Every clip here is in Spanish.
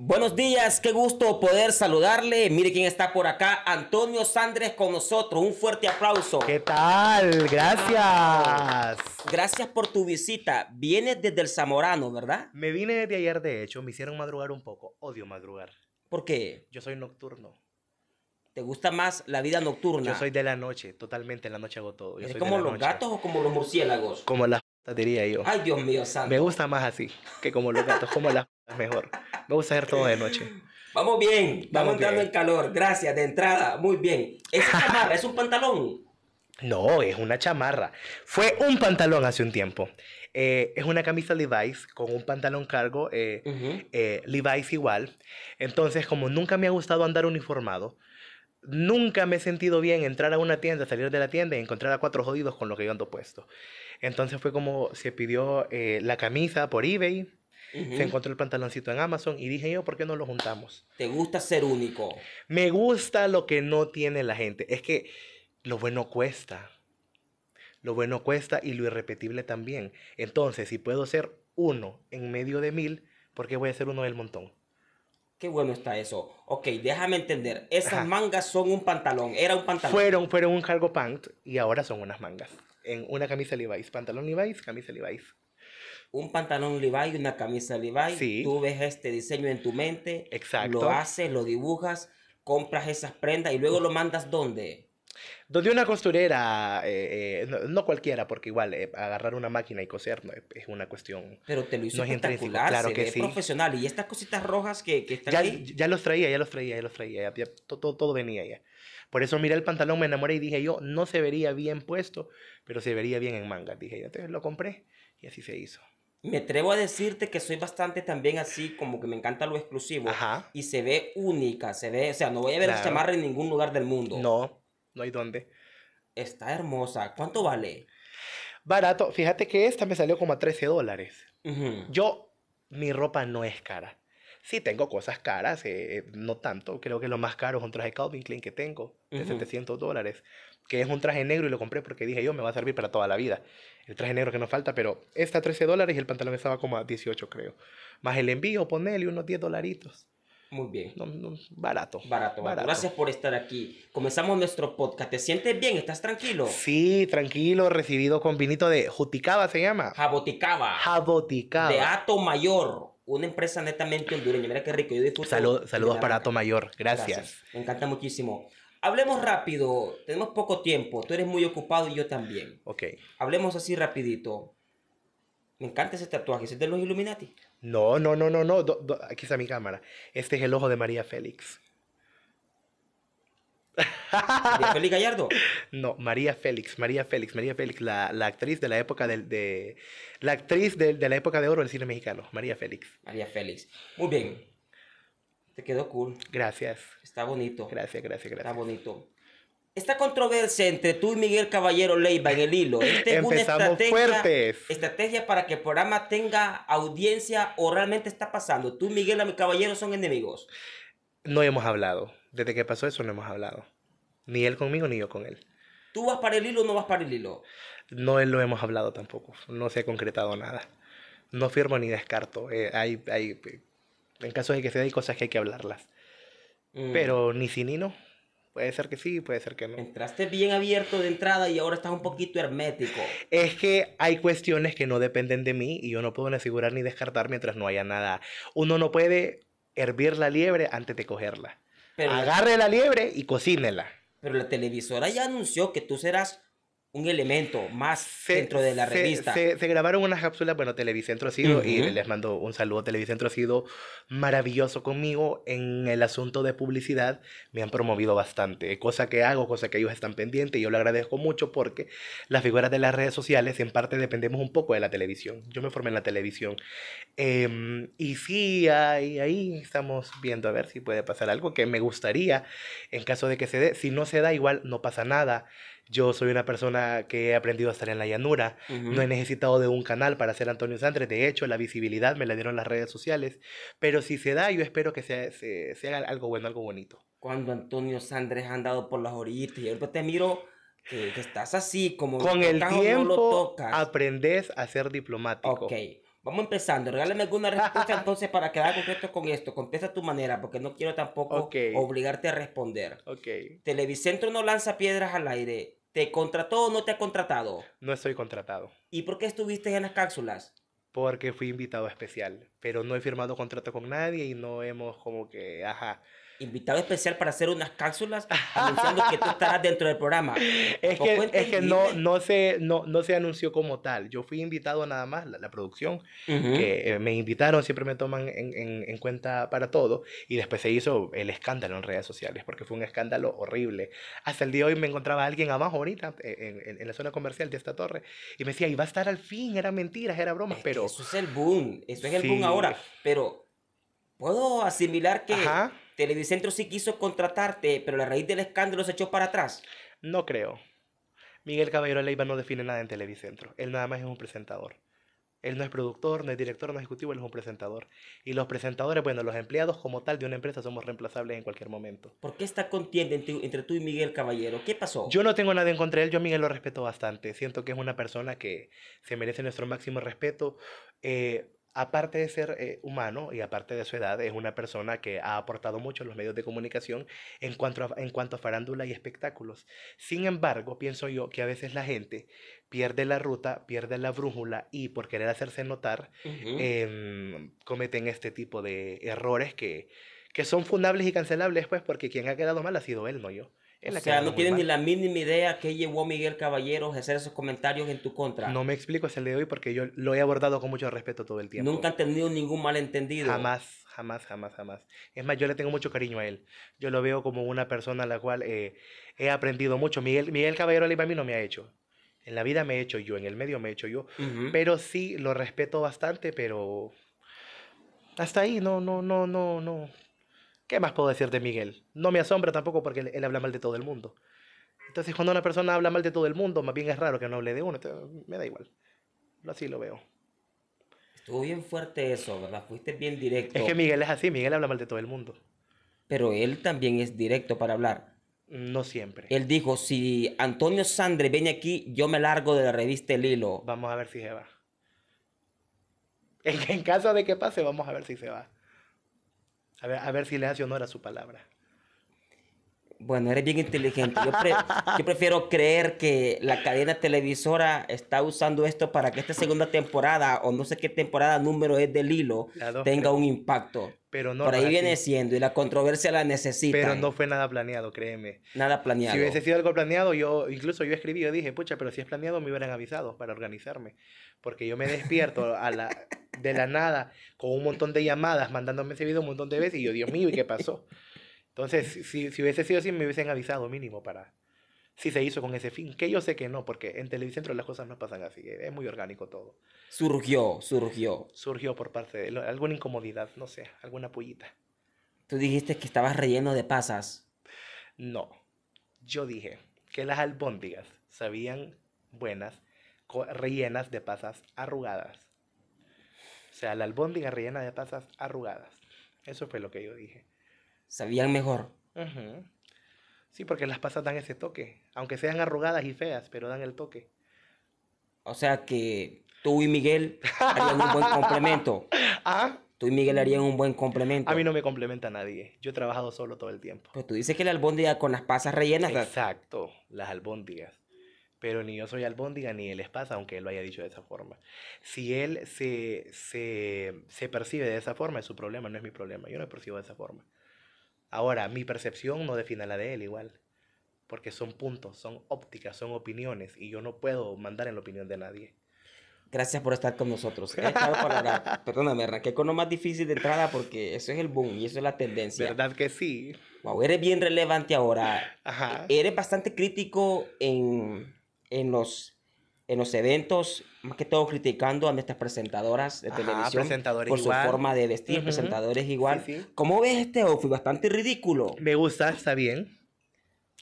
Buenos días, qué gusto poder saludarle. Mire quién está por acá, Antonio Sandres con nosotros. Un fuerte aplauso. ¿Qué tal? Gracias. Gracias por tu visita. Vienes desde el Zamorano, ¿verdad? Me vine desde ayer, de hecho. Me hicieron madrugar un poco. Odio madrugar. ¿Por qué? Yo soy nocturno. ¿Te gusta más la vida nocturna? Yo soy de la noche, totalmente. En la noche hago todo. ¿Es como los gatos o como los murciélagos? Como las diría yo. Ay, Dios mío, santo. Me gusta más así que como los gatos, como las mejor. Me gusta hacer todo de noche. Vamos bien, vamos, dando entrando en calor. Gracias, de entrada, muy bien. ¿Es chamarra? ¿Es un pantalón? No, es una chamarra. Fue un pantalón hace un tiempo. Eh, es una camisa Levi's con un pantalón cargo, eh, eh, Levi's igual. Entonces, como nunca me ha gustado andar uniformado, nunca me he sentido bien entrar a una tienda, salir de la tienda y encontrar a cuatro jodidos con lo que yo ando puesto. Entonces fue como se pidió eh, la camisa por eBay. Se encontró el pantaloncito en Amazon y dije yo, ¿por qué no lo juntamos? ¿Te gusta ser único? Me gusta lo que no tiene la gente. Es que lo bueno cuesta. Lo bueno cuesta y lo irrepetible también. Entonces, si puedo ser uno en medio de mil, ¿por qué voy a ser uno del montón? Qué bueno está eso. Ok, déjame entender. Esas mangas son un pantalón. Era un pantalón. Fueron, fueron un cargo pant y ahora son unas mangas en una camisa Levi's, pantalón Levi's, camisa Levi's. Un pantalón Levi's, una camisa Levi's, tú ves este diseño en tu mente, Exacto. lo haces, lo dibujas, compras esas prendas y luego lo mandas ¿dónde? Donde una costurera, eh, eh, no, cualquiera, porque igual eh, agarrar una máquina y coser no, es una cuestión. Pero te lo hizo espectacular, claro que ve sí. profesional. Y estas cositas rojas que, que están ya, ahí? Ya los traía, ya los traía, ya los traía. Ya, todo, todo venía ya. Por eso miré el pantalón, me enamoré y dije yo, no se vería bien puesto, pero se vería bien en manga. Dije, te lo compré y así se hizo. Me atrevo a decirte que soy bastante también así, como que me encanta lo exclusivo. Y se ve única, se ve, o sea, no voy a ver claro. chamarra en ningún lugar del mundo. No, no hay dónde. Está hermosa. ¿Cuánto vale? Barato. Fíjate que esta me salió como a 13 dólares. Yo, mi ropa no es cara. Sí, tengo cosas caras, eh, eh, no tanto. Creo que lo más caro es un traje Calvin Klein que tengo, de 700 dólares que es un traje negro y lo compré porque dije yo, me va a servir para toda la vida. El traje negro que nos falta, pero está a 13 dólares y el pantalón estaba como a 18, creo. Más el envío, ponele unos 10 dolaritos. Muy bien. barato, barato, Gracias por estar aquí. Comenzamos nuestro podcast. ¿Te sientes bien? ¿Estás tranquilo? Sí, tranquilo. Recibido con vinito de Juticaba, se llama. Jaboticaba. Jaboticaba. De Ato Mayor. Una empresa netamente hondureña. Mira qué rico. Yo disfruto. saludos para Ato Mayor. Gracias. Gracias. Me encanta muchísimo. Hablemos rápido, tenemos poco tiempo, tú eres muy ocupado y yo también. Ok. Hablemos así rapidito. Me encanta ese tatuaje, ese es de los Illuminati. No, no, no, no, no. aquí está mi cámara. Este es el ojo de María Félix. ¿María Félix Gallardo? No, María Félix, María Félix, María Félix, la, actriz de la época del, de. La actriz de la época de oro del cine mexicano, María Félix. María Félix. Muy bien. Te quedó cool. Gracias. Está bonito. Gracias, gracias, gracias. Está bonito. Esta controversia entre tú y Miguel Caballero Leiva en el hilo. Este es estrategia, fuertes. estrategia para que el programa tenga audiencia o realmente está pasando. Tú, Miguel, y mi caballero son enemigos. No hemos hablado. Desde que pasó eso no hemos hablado. Ni él conmigo, ni yo con él. ¿Tú vas para el hilo o no vas para el hilo? No lo hemos hablado tampoco. No se ha concretado nada. No firmo ni descarto. Eh, hay, hay en caso de que sea, hay cosas que hay que hablarlas. Mm. Pero ni si ni no. Puede ser que sí, puede ser que no. Entraste bien abierto de entrada y ahora estás un poquito hermético. Es que hay cuestiones que no dependen de mí y yo no puedo ni asegurar ni descartar mientras no haya nada. Uno no puede hervir la liebre antes de cogerla. Agarre la... la liebre y cocínela. Pero la televisora ya anunció que tú serás un elemento más dentro de la revista. Se, grabaron unas cápsulas, bueno, Televicentro ha sido, y les mando un saludo, Televicentro ha sido maravilloso conmigo en el asunto de publicidad, me han promovido bastante, cosa que hago, cosa que ellos están pendientes, y yo lo agradezco mucho porque las figuras de las redes sociales en parte dependemos un poco de la televisión, yo me formé en la televisión, em, y sí, ahí, ahí estamos viendo a ver si puede pasar algo que me gustaría, en caso de que se dé, si no se da igual, no pasa nada. Yo soy una persona que he aprendido a estar en la llanura. No he necesitado de un canal para ser Antonio Sandres. De hecho, la visibilidad me la dieron las redes sociales. Pero si se da, yo espero que sea, se, haga algo bueno, algo bonito. Cuando Antonio Sandres ha andado por las orillas y yo te miro que, estás así, como... Con el tiempo no aprendes a ser diplomático. Ok. Vamos empezando. Regálame alguna respuesta entonces para quedar concreto con esto. Contesta a tu manera, porque no quiero tampoco obligarte a responder. Ok. Televicentro no lanza piedras al aire. ¿Te contrató o no te ha contratado? No estoy contratado. ¿Y por qué estuviste en las cápsulas? Porque fui invitado especial, pero no he firmado contrato con nadie y no hemos como que, ajá, invitado especial para hacer unas cápsulas anunciando que tú estarás dentro del programa. Es pues que, es que no, no, se, no, no se anunció como tal. Yo fui invitado nada más, la, producción, que eh, me invitaron, siempre me toman en, en, en, cuenta para todo. Y después se hizo el escándalo en redes sociales, porque fue un escándalo horrible. Hasta el día de hoy me encontraba alguien abajo ahorita, eh, en, en la zona comercial de esta torre, y me decía, iba a estar al fin, era mentiras, era broma. pero... Eso es el boom, eso es el boom ahora, pero puedo asimilar que... Televicentro sí quiso contratarte, pero la raíz del escándalo se echó para atrás. No creo. Miguel Caballero Leiva no define nada en Televicentro. Él nada más es un presentador. Él no es productor, no es director, no es ejecutivo, él es un presentador. Y los presentadores, bueno, los empleados como tal de una empresa somos reemplazables en cualquier momento. ¿Por qué está contienda entre, entre, tú y Miguel Caballero? ¿Qué pasó? Yo no tengo nada en contra de él, yo a Miguel lo respeto bastante. Siento que es una persona que se merece nuestro máximo respeto. Eh, aparte de ser eh, humano y aparte de su edad, es una persona que ha aportado mucho a los medios de comunicación en cuanto, a, en cuanto a farándula y espectáculos. Sin embargo, pienso yo que a veces la gente pierde la ruta, pierde la brújula y por querer hacerse notar, em, cometen este tipo de errores que, que son fundables y cancelables, pues, porque quien ha quedado mal ha sido él, no yo o sea, no tienen ni la mínima idea que llevó Miguel Caballero a hacer esos comentarios en tu contra. No me explico ese de hoy porque yo lo he abordado con mucho respeto todo el tiempo. Nunca han tenido ningún malentendido. Jamás, jamás, jamás, jamás. Es más, yo le tengo mucho cariño a él. Yo lo veo como una persona a la cual eh, he aprendido mucho. Miguel, Miguel Caballero a mí no me ha hecho. En la vida me he hecho yo, en el medio me he hecho yo. Pero sí, lo respeto bastante, pero hasta ahí, no, no, no, no, no. ¿Qué más puedo decir de Miguel? No me asombra tampoco porque él, habla mal de todo el mundo. Entonces, cuando una persona habla mal de todo el mundo, más bien es raro que no hable de uno. me da igual. Así lo veo. Estuvo bien fuerte eso, ¿verdad? Fuiste bien directo. Es que Miguel es así, Miguel habla mal de todo el mundo. Pero él también es directo para hablar. No siempre. Él dijo, si Antonio Sandre viene aquí, yo me largo de la revista El Hilo. Vamos a ver si se va. en caso de que pase, vamos a ver si se va. A ver, a ver si le hace honor a su palabra. Bueno, eres bien inteligente. Yo, prefiero creer que la cadena televisora está usando esto para que esta segunda temporada, o no sé qué temporada número es del hilo, tenga un impacto. Pero no Por ahí viene siendo, y la controversia la necesita. Pero no fue nada planeado, créeme. Nada planeado. Si hubiese sido algo planeado, yo, incluso yo escribí, yo dije, pucha, pero si es planeado me hubieran avisado para organizarme. Porque yo me despierto a la, de la nada con un montón de llamadas, mandándome ese video un montón de veces, y yo, Dios mío, ¿y qué pasó? Entonces, si, hubiese sido así, me hubiesen avisado mínimo para si se hizo con ese fin, que yo sé que no, porque en Televicentro las cosas no pasan así, eh, es muy orgánico todo. Surgió, surgió. Surgió por parte de alguna incomodidad, no sé, alguna pullita. Tú dijiste que estabas relleno de pasas. No, yo dije que las albóndigas sabían buenas, rellenas de pasas arrugadas. O sea, la albóndiga rellena de pasas arrugadas. Eso fue lo que yo dije sabían mejor. Sí, porque las pasas dan ese toque, aunque sean arrugadas y feas, pero dan el toque. O sea que tú y Miguel harían un buen complemento. ¿Ah? Tú y Miguel harían un buen complemento. A mí no me complementa nadie. Yo he trabajado solo todo el tiempo. Pero tú dices que la albóndiga con las pasas rellenas. Exacto, las albóndigas. Pero ni yo soy albóndiga ni él es pasa, aunque él lo haya dicho de esa forma. Si él se, se, se percibe de esa forma, es su problema, no es mi problema. Yo no me percibo de esa forma. Ahora, mi percepción no define la de él igual, porque son puntos, son ópticas, son opiniones, y yo no puedo mandar en la opinión de nadie. Gracias por estar con nosotros. He para Perdóname, arranqué con lo más difícil de entrada porque eso es el boom y eso es la tendencia. ¿Verdad que sí? Wow, eres bien relevante ahora. Ajá. Eres bastante crítico en, en los en los eventos, más que todo criticando a nuestras presentadoras de televisión por su forma de vestir, presentadores igual. ¿Cómo ves este outfit? Bastante ridículo. Me gusta, está bien.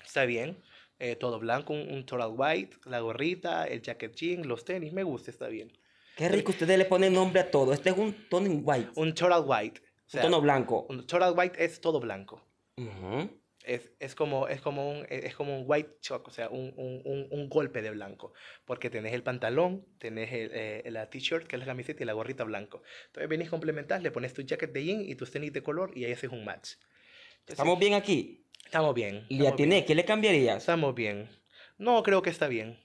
Está bien. Eh, todo blanco, un, un, total white, la gorrita, el jacket jean, los tenis, me gusta, está bien. Qué rico, ustedes le ponen nombre a todo. Este es un tono white. Un total white. un tono blanco. Un total white es todo blanco. Ajá es, como, es, como un, e, es como un white shock, o sea, un, golpe de blanco, porque tenés el pantalón, tenés eh, la t-shirt, que es la camiseta, y la gorrita blanco. Entonces venís complementar, le pones tu jacket de jean y tus tenis de color y ahí haces un match. ¿Estamos bien aquí? Estamos bien. ya atiné? ¿Qué le cambiarías? Estamos bien. No, creo que está bien.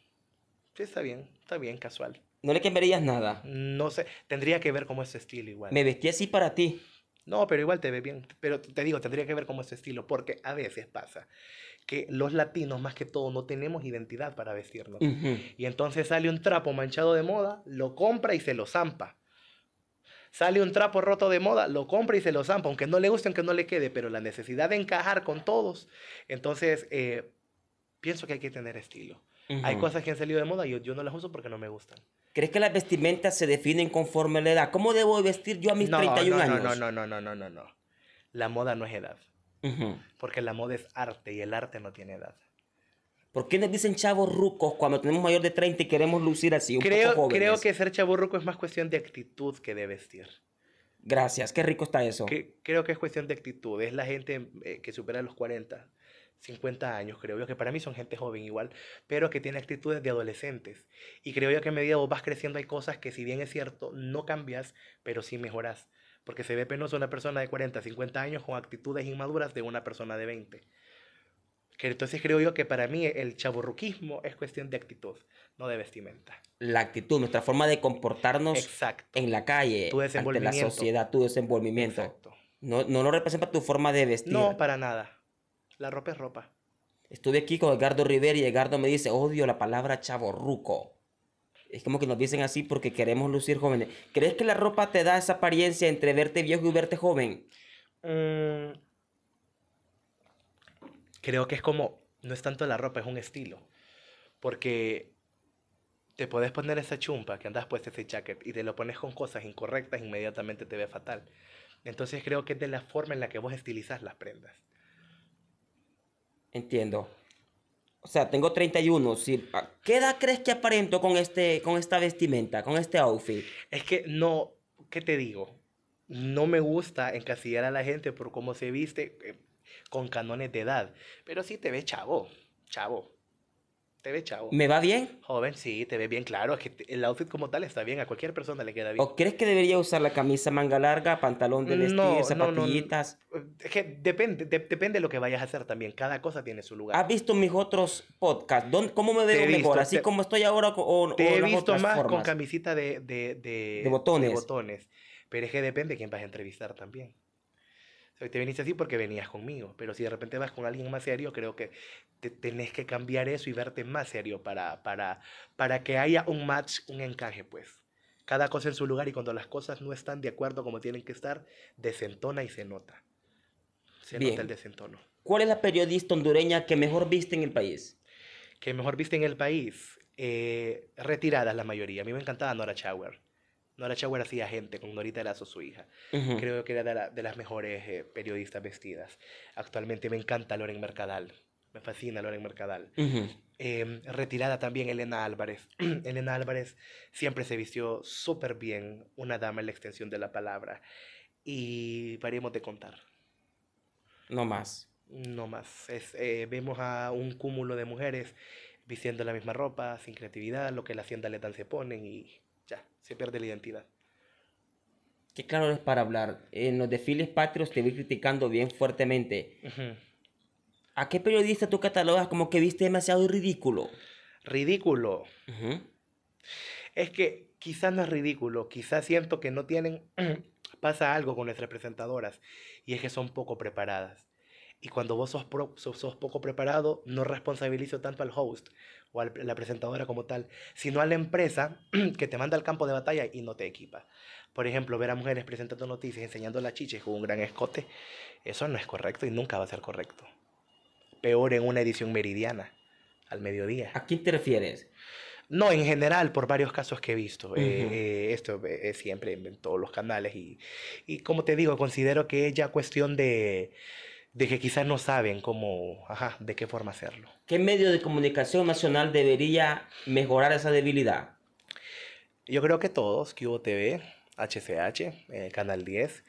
Sí, está bien, está bien, casual. ¿No le cambiarías nada? No sé, tendría que ver cómo es el estilo igual. Me vestí así para ti. No, pero igual te ve bien. Pero te digo, tendría que ver cómo es estilo, porque a veces pasa que los latinos, más que todo, no tenemos identidad para vestirnos. Y entonces sale un trapo manchado de moda, lo compra y se lo zampa. Sale un trapo roto de moda, lo compra y se lo zampa, aunque no le guste, aunque no le quede, pero la necesidad de encajar con todos. Entonces, eh, pienso que hay que tener estilo. Hay cosas que han salido de moda y yo, yo no las uso porque no me gustan. ¿Crees que las vestimentas se definen conforme la edad? ¿Cómo debo vestir yo a mis no, 31 no, años? No, no, no, no, no, no, no. La moda no es edad. Porque la moda es arte y el arte no tiene edad. ¿Por qué nos dicen chavos rucos cuando tenemos mayor de 30 y queremos lucir así? Un creo, poco creo que ser chavo ruco es más cuestión de actitud que de vestir. Gracias, qué rico está eso. creo que es cuestión de actitud. Es la gente eh, que supera los 40 50 años, creo yo, que para mí son gente joven igual, pero que tiene actitudes de adolescentes. Y creo yo que a medida vos vas creciendo hay cosas que si bien es cierto, no cambias, pero sí mejoras. Porque se ve penoso una persona de 40, 50 años con actitudes inmaduras de una persona de 20. Que entonces creo yo que para mí el chaburruquismo es cuestión de actitud, no de vestimenta. La actitud, nuestra forma de comportarnos en la calle, tu ante la sociedad, tu desenvolvimiento. Exacto. No, no lo representa tu forma de vestir. No, para nada. La ropa es ropa. Estuve aquí con Edgardo Rivera y Edgardo me dice, odio la palabra chavorruco. Es como que nos dicen así porque queremos lucir jóvenes. ¿Crees que la ropa te da esa apariencia entre verte viejo y verte joven? Mm, creo que es como, no es tanto la ropa, es un estilo. Porque te podés poner esa chumpa que andas puesta ese jacket y te lo pones con cosas incorrectas, inmediatamente te ve fatal. Entonces creo que es de la forma en la que vos estilizas las prendas. Entiendo. O sea, tengo 31. Ah, ¿Qué edad crees que aparento con, este, con esta vestimenta, con este outfit? Es que no, ¿qué te digo? No me gusta encasillar a la gente por cómo se viste eh, con canones de edad. Pero sí te ves chavo, chavo. Te ve chavo. ¿Me va bien? Joven, sí, te ve bien, claro. Es que el outfit como tal está bien, a cualquier persona le queda bien. ¿O crees que debería usar la camisa manga larga, pantalón de vestir, zapatillitas? que depende, de, depende de lo que vayas a hacer también. Cada cosa tiene su lugar. ¿Has visto mis otros podcasts? ¿Cómo me veo mejor? ¿Así como estoy ahora o Te he visto más con camisita de, de, de, botones. de botones. Pero es que depende de quién vas a entrevistar también. Hoy eh, te viniste así porque venías conmigo, pero si de repente vas con alguien más serio, creo que tenés que cambiar eso y verte más serio para, para, para que haya un match, un encaje, pues. Cada cosa en su lugar y cuando las cosas no están de acuerdo como tienen que estar, desentona y se nota. Se nota el desentono. ¿Cuál es la periodista hondureña que mejor viste en el país? Que mejor viste en el país. Eh, retiradas la mayoría. A mí me encantaba Nora Chauer. Nora Chagüera hacía gente con Norita Lazo, su hija. Creo que era de, las mejores eh, periodistas vestidas. Actualmente me encanta Loren Mercadal. Me fascina Loren Mercadal. Em, retirada también Elena Álvarez. Elena Álvarez siempre se vistió súper bien, una dama en la extensión de la palabra. Y paremos de contar. No más. No más. Eh, vemos a un cúmulo de mujeres vistiendo la misma ropa, sin creatividad, lo que la hacienda le dan se ponen y se pierde la identidad. Qué claro es para hablar. En los desfiles patrios te vi criticando bien fuertemente. ¿A qué periodista tú catalogas como que viste demasiado ridículo? Ridículo. Es que quizás no es ridículo, quizás siento que no tienen, pasa algo con las presentadoras y es que son poco preparadas. Y cuando vos sos, sos, poco preparado, no responsabilizo tanto al host, o a la presentadora como tal, sino a la empresa que te manda al campo de batalla y no te equipa. Por ejemplo, ver a mujeres presentando noticias, enseñando las chiches con un gran escote, eso no es correcto y nunca va a ser correcto. Peor en una edición meridiana, al mediodía. ¿A quién te refieres? No, en general, por varios casos que he visto. Eh, eh, esto es eh, siempre en todos los canales. Y, y como te digo, considero que es ya cuestión de de que quizás no saben cómo, ajá, de qué forma hacerlo. ¿Qué medio de comunicación nacional debería mejorar esa debilidad? Yo creo que todos, QOTV, TV, HCH, eh, Canal 10,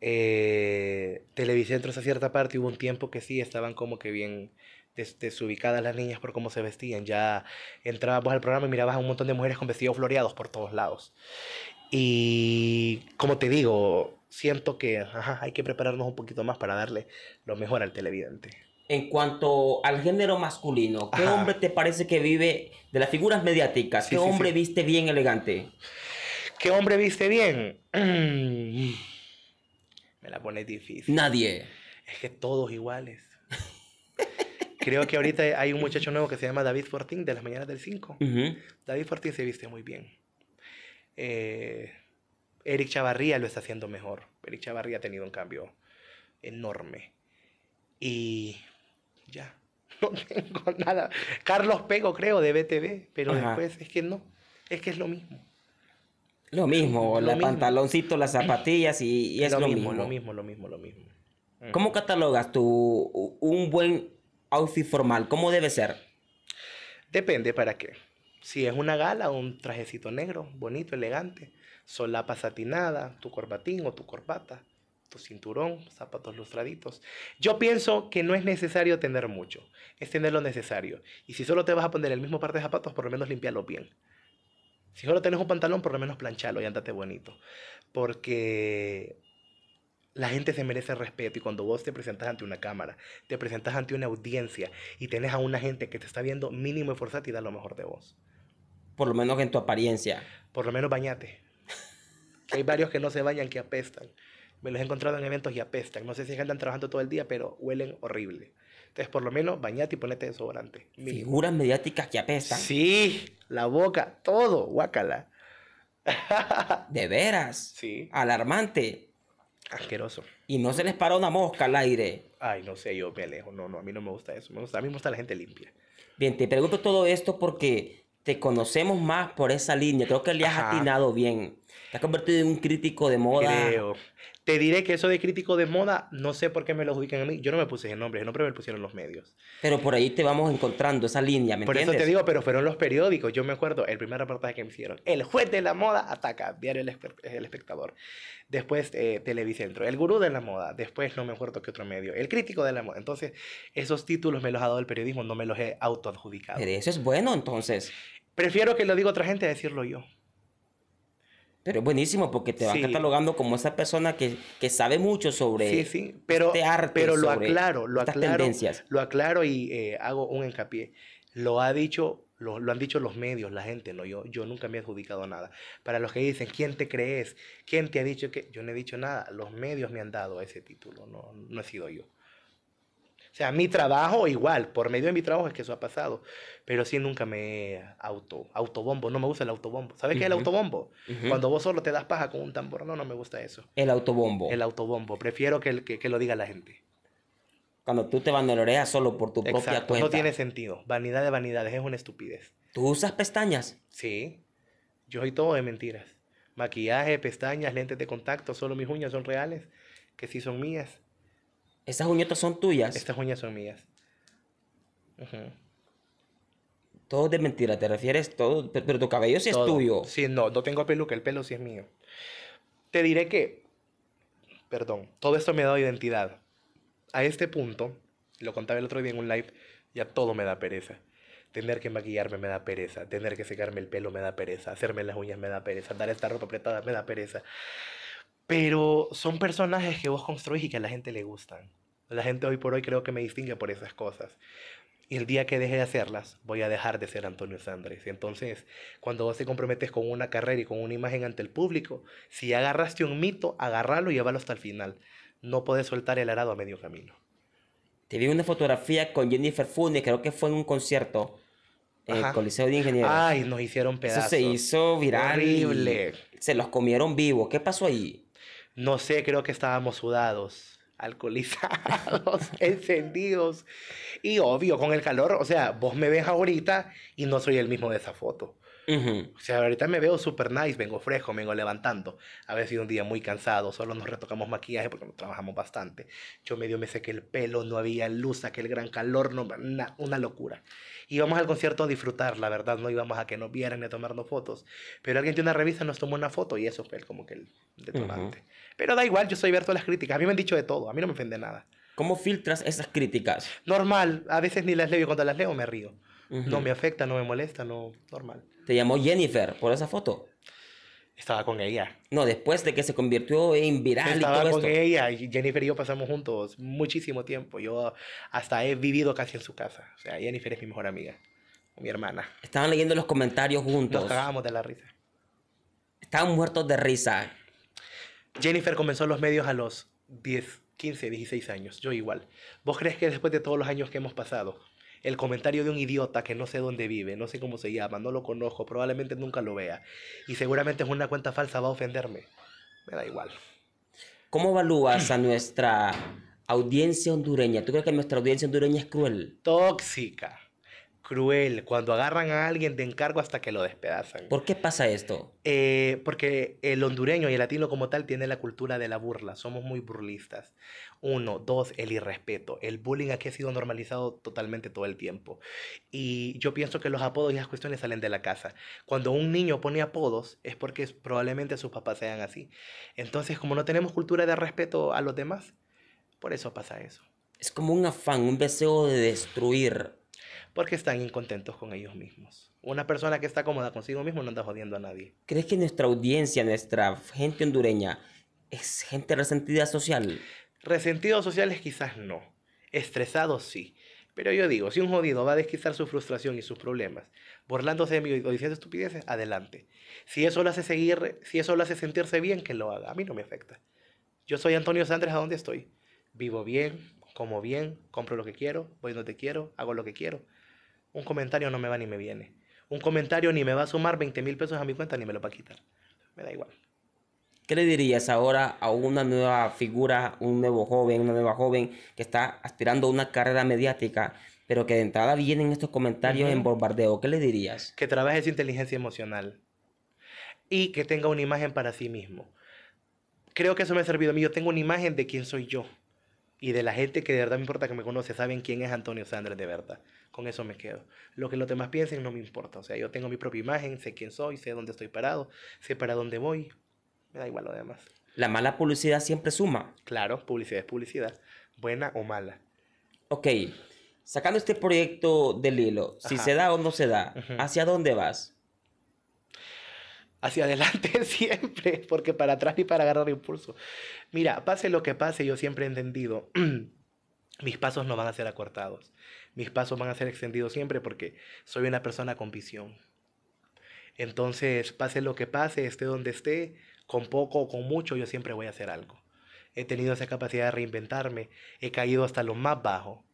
eh, Televicentros a cierta parte, hubo un tiempo que sí, estaban como que bien desubicadas las niñas por cómo se vestían. Ya entrábamos al programa y mirabas a un montón de mujeres con vestidos floreados por todos lados. Y como te digo, siento que hay que prepararnos un poquito más para darle lo mejor al televidente. En cuanto al género masculino, ¿qué hombre te parece que vive de las figuras mediáticas? ¿Qué hombre viste bien elegante? ¿Qué hombre viste bien? Me la pones difícil. Nadie. Es que todos iguales. Creo que ahorita hay un muchacho nuevo que se llama David Fortín de las mañanas del 5. David Fortín se viste muy bien. Eh, Eric Chavarría lo está haciendo mejor. Eric Chavarría ha tenido un cambio enorme. Y ya, no tengo nada. Carlos Pego, creo, de BTV, pero después es que no, es que es lo mismo. Lo mismo, los pantaloncitos, las zapatillas y, es lo, mismo, Lo mismo, lo mismo, lo mismo. Mm. ¿Cómo catalogas tu un buen outfit formal? ¿Cómo debe ser? Depende para qué. Si es una gala, un trajecito negro, bonito, elegante solapa satinada, tu corbatín o tu corbata, tu cinturón, zapatos lustraditos. Yo pienso que no es necesario tener mucho, es tener lo necesario. Y si solo te vas a poner el mismo par de zapatos, por lo menos limpiarlo bien. Si solo tienes un pantalón, por lo menos planchalo y ándate bonito. Porque la gente se merece respeto y cuando vos te presentas ante una cámara, te presentas ante una audiencia y tenés a una gente que te está viendo mínimo esforzate y da lo mejor de vos. Por lo menos en tu apariencia. Por lo menos bañate hay varios que no se bañan, que apestan. Me los he encontrado en eventos y apestan. No sé si andan trabajando todo el día, pero huelen horrible. Entonces, por lo menos, bañate y ponete desodorante. Mínimo. Figuras mediáticas que apestan. Sí, la boca, todo, guácala. De veras. Sí. Alarmante. Asqueroso. Y no se les para una mosca al aire. Ay, no sé, yo me alejo. No, no, a mí no me gusta eso. Me a mí me gusta la gente limpia. Bien, te pregunto todo esto porque te conocemos más por esa línea. Creo que le has atinado bien. Te has convertido en un crítico de moda. Creo. Te diré que eso de crítico de moda, no sé por qué me lo ubican a mí. Yo no me puse el nombre, No nombre me lo pusieron los medios. Pero por ahí te vamos encontrando esa línea, ¿me por eso te digo, pero fueron los periódicos. Yo me acuerdo, el primer reportaje que me hicieron. El juez de la moda ataca, diario El, Espectador. Después Televisentro eh, Televicentro. El gurú de la moda. Después no me acuerdo qué otro medio. El crítico de la moda. Entonces, esos títulos me los ha dado el periodismo, no me los he autoadjudicado. Pero eso es bueno, entonces. Prefiero que lo diga otra gente a decirlo yo. Pero es buenísimo porque te vas catalogando como esa persona que, sabe mucho sobre sí, sí. Pero, este arte. lo sobre aclaro, lo Lo aclaro y eh, hago un hincapié. Lo ha dicho. Lo, han dicho los medios, la gente, no yo, yo nunca me he adjudicado nada. Para los que dicen, ¿quién te crees? ¿Quién te ha dicho que? Yo no he dicho nada. Los medios me han dado ese título, no, no he sido yo. O sea, mi trabajo igual, por medio de mi trabajo es que eso ha pasado, pero sí nunca me auto, autobombo, no me gusta el autobombo. ¿Sabes qué es el autobombo? Cuando vos solo te das paja con un tambor, no, no me gusta eso. El autobombo. El autobombo, prefiero que, que, lo diga la gente. Cuando tú te oreja solo por tu propia cuenta. No tiene sentido. Vanidad de vanidades es una estupidez. ¿Tú usas pestañas? Sí. Yo soy todo de mentiras. Maquillaje, pestañas, lentes de contacto, solo mis uñas son reales, que sí son mías. Esas uñetas son tuyas. Estas uñas son mías. Todo de mentira, ¿te refieres? Todo, pero tu cabello sí es tuyo. Sí, no, no tengo peluca, el pelo sí es mío. Te diré que, perdón, todo esto me ha dado identidad. A este punto, lo contaba el otro día en un live, ya todo me da pereza. Tener que maquillarme me da pereza, tener que secarme el pelo me da pereza, hacerme las uñas me da pereza, dar esta ropa apretada me da pereza. Pero son personajes que vos construís y que a la gente le gustan. La gente hoy por hoy creo que me distingue por esas cosas. Y el día que deje de hacerlas, voy a dejar de ser Antonio Sandres. Entonces, cuando vos te comprometes con una carrera y con una imagen ante el público, si agarraste un mito, agárralo y llévalo hasta el final. No puedes soltar el arado a medio camino. Te vi una fotografía con Jennifer Funes, creo que fue en un concierto. Eh, el Coliseo de Ingenieros. Ay, nos hicieron pedazos. Eso se hizo viral. Se los comieron vivos. ¿Qué pasó ahí? No sé, creo que estábamos sudados alcoholizados, encendidos. Y obvio, con el calor, o sea, vos me ves ahorita y no soy el mismo de esa foto. O sea, ahorita me veo súper nice, vengo fresco, vengo levantando. A veces un día muy cansado, solo nos retocamos maquillaje porque trabajamos bastante. Yo medio me que el pelo, no había luz, aquel gran calor, una, locura. Íbamos al concierto a disfrutar, la verdad, no íbamos a que nos vieran ni a tomarnos fotos. Pero alguien de una revista nos tomó una foto y eso fue como que el detonante. Pero da igual, yo soy abierto a las críticas. A mí me han dicho de todo, a mí no me ofende nada. ¿Cómo filtras esas críticas? Normal, a veces ni las leo y cuando las leo me río. No me afecta, no me molesta, no, normal. ¿Te llamó Jennifer por esa foto? Estaba con ella. No, después de que se convirtió en viral Estaba y todo con ella. Jennifer y yo pasamos juntos muchísimo tiempo. Yo hasta he vivido casi en su casa. O sea, Jennifer es mi mejor amiga. Mi hermana. Estaban leyendo los comentarios juntos. Nos cagábamos de la risa. Estaban muertos de risa. Jennifer comenzó los medios a los 10, 15, 16 años, yo igual. ¿Vos crees que después de todos los años que hemos pasado, el comentario de un idiota que no sé dónde vive, no sé cómo se llama, no lo conozco, probablemente nunca lo vea, y seguramente es una cuenta falsa, va a ofenderme? Me da igual. ¿Cómo evalúas a nuestra audiencia hondureña? ¿Tú crees que nuestra audiencia hondureña es cruel? Tóxica cruel. Cuando agarran a alguien de encargo hasta que lo despedazan. ¿Por qué pasa esto? Eh, porque el hondureño y el latino como tal tiene la cultura de la burla. Somos muy burlistas. Uno, dos, el irrespeto. El bullying aquí ha sido normalizado totalmente todo el tiempo. Y yo pienso que los apodos y las cuestiones salen de la casa. Cuando un niño pone apodos es porque probablemente sus papás sean así. Entonces, como no tenemos cultura de respeto a los demás, por eso pasa eso. Es como un afán, un deseo de destruir porque están incontentos con ellos mismos. Una persona que está cómoda consigo mismo no anda jodiendo a nadie. ¿Crees que nuestra audiencia, nuestra gente hondureña, es gente resentida social? Resentidos sociales quizás no. Estresados sí. Pero yo digo, si un jodido va a desquizar su frustración y sus problemas, burlándose de mí o diciendo estupideces, adelante. Si eso lo hace seguir, si eso lo hace sentirse bien, que lo haga. A mí no me afecta. Yo soy Antonio Sandres, ¿a dónde estoy? Vivo bien, como bien, compro lo que quiero, voy donde quiero, hago lo que quiero. Un comentario no me va ni me viene. Un comentario ni me va a sumar 20 mil pesos a mi cuenta ni me lo va a quitar. Me da igual. ¿Qué le dirías ahora a una nueva figura, un nuevo joven, una nueva joven que está aspirando a una carrera mediática, pero que de entrada vienen estos comentarios en bombardeo? ¿Qué le dirías? Que trabaje su inteligencia emocional y que tenga una imagen para sí mismo. Creo que eso me ha servido a mí. Yo tengo una imagen de quién soy yo y de la gente que de verdad me importa que me conoce, saben quién es Antonio Sanders de verdad. Con eso me quedo. Lo que los demás piensen no me importa. O sea, yo tengo mi propia imagen, sé quién soy, sé dónde estoy parado, sé para dónde voy. Me da igual lo demás. La mala publicidad siempre suma. Claro, publicidad es publicidad, buena o mala. Ok, sacando este proyecto del hilo, si se da o no se da, ¿hacia dónde vas? hacia adelante siempre, porque para atrás ni para agarrar impulso. Mira, pase lo que pase, yo siempre he entendido, mis pasos no van a ser acortados, mis pasos van a ser extendidos siempre porque soy una persona con visión. Entonces, pase lo que pase, esté donde esté, con poco o con mucho, yo siempre voy a hacer algo. He tenido esa capacidad de reinventarme, he caído hasta lo más bajo,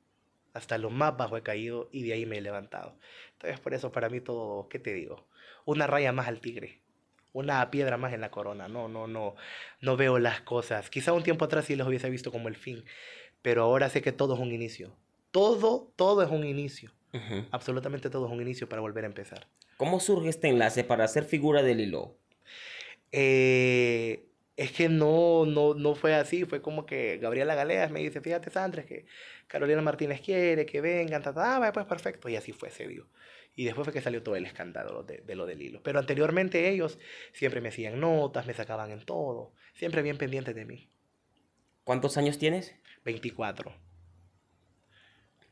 hasta lo más bajo he caído y de ahí me he levantado. Entonces, por eso para mí todo, ¿qué te digo? Una raya más al tigre una piedra más en la corona. No, no, no, no veo las cosas. Quizá un tiempo atrás sí los hubiese visto como el fin, pero ahora sé que todo es un inicio. Todo, todo es un inicio. Absolutamente todo es un inicio para volver a empezar. ¿Cómo surge este enlace para hacer figura de hilo? Eh, es que no, no, no fue así, fue como que Gabriela Galeas me dice, fíjate Sandra, que Carolina Martínez quiere que vengan, ah, pues perfecto, y así fue, se dio. Y después fue que salió todo el escándalo de, lo del hilo. Pero anteriormente ellos siempre me hacían notas, me sacaban en todo, siempre bien pendientes de mí. ¿Cuántos años tienes? 24.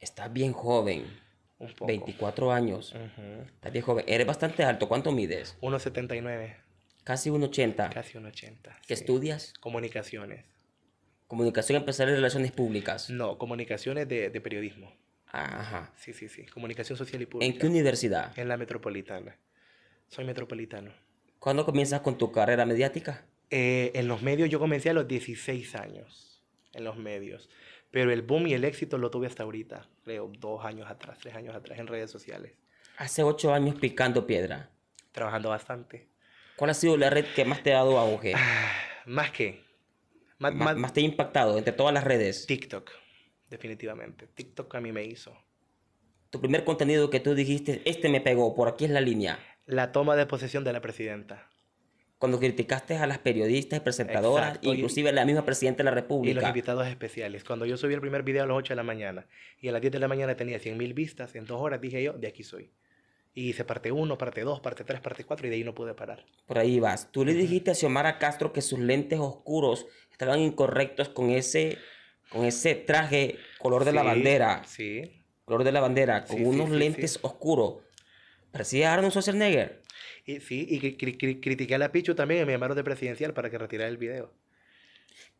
Estás bien joven. Un poco. 24 años. Estás bien joven. Eres bastante alto. ¿Cuánto mides? 1,79. Casi 1,80. Casi 1,80. ¿Qué estudias? Comunicaciones. Comunicación empresarial y relaciones públicas. No, comunicaciones de, de periodismo ajá. Sí, sí, sí. Comunicación social y pública. ¿En qué universidad? En la metropolitana. Soy metropolitano. ¿Cuándo comienzas con tu carrera mediática? Eh, en los medios yo comencé a los 16 años. En los medios. Pero el boom y el éxito lo tuve hasta ahorita. Creo, dos años atrás, tres años atrás en redes sociales. Hace ocho años picando piedra. Trabajando bastante. ¿Cuál ha sido la red que más te ha dado auge? Ah, más que. Más, más, más te ha impactado entre todas las redes. TikTok definitivamente. TikTok a mí me hizo. Tu primer contenido que tú dijiste, este me pegó, por aquí es la línea. La toma de posesión de la presidenta. Cuando criticaste a las periodistas y presentadoras, inclusive a la misma presidenta de la República. Y los invitados especiales. Cuando yo subí el primer video a las 8 de la mañana y a las 10 de la mañana tenía 100 mil vistas, en dos horas dije yo, de aquí soy. Y hice parte 1, parte 2, parte 3, parte 4 y de ahí no pude parar. Por ahí vas. Tú le dijiste a Xiomara Castro que sus lentes oscuros estaban incorrectos con ese con ese traje color de la bandera. Sí. Color de la bandera, con unos lentes oscuros. Parecía Arnold Schwarzenegger. sí, y critiqué a la Pichu también y me llamaron de presidencial para que retirara el video.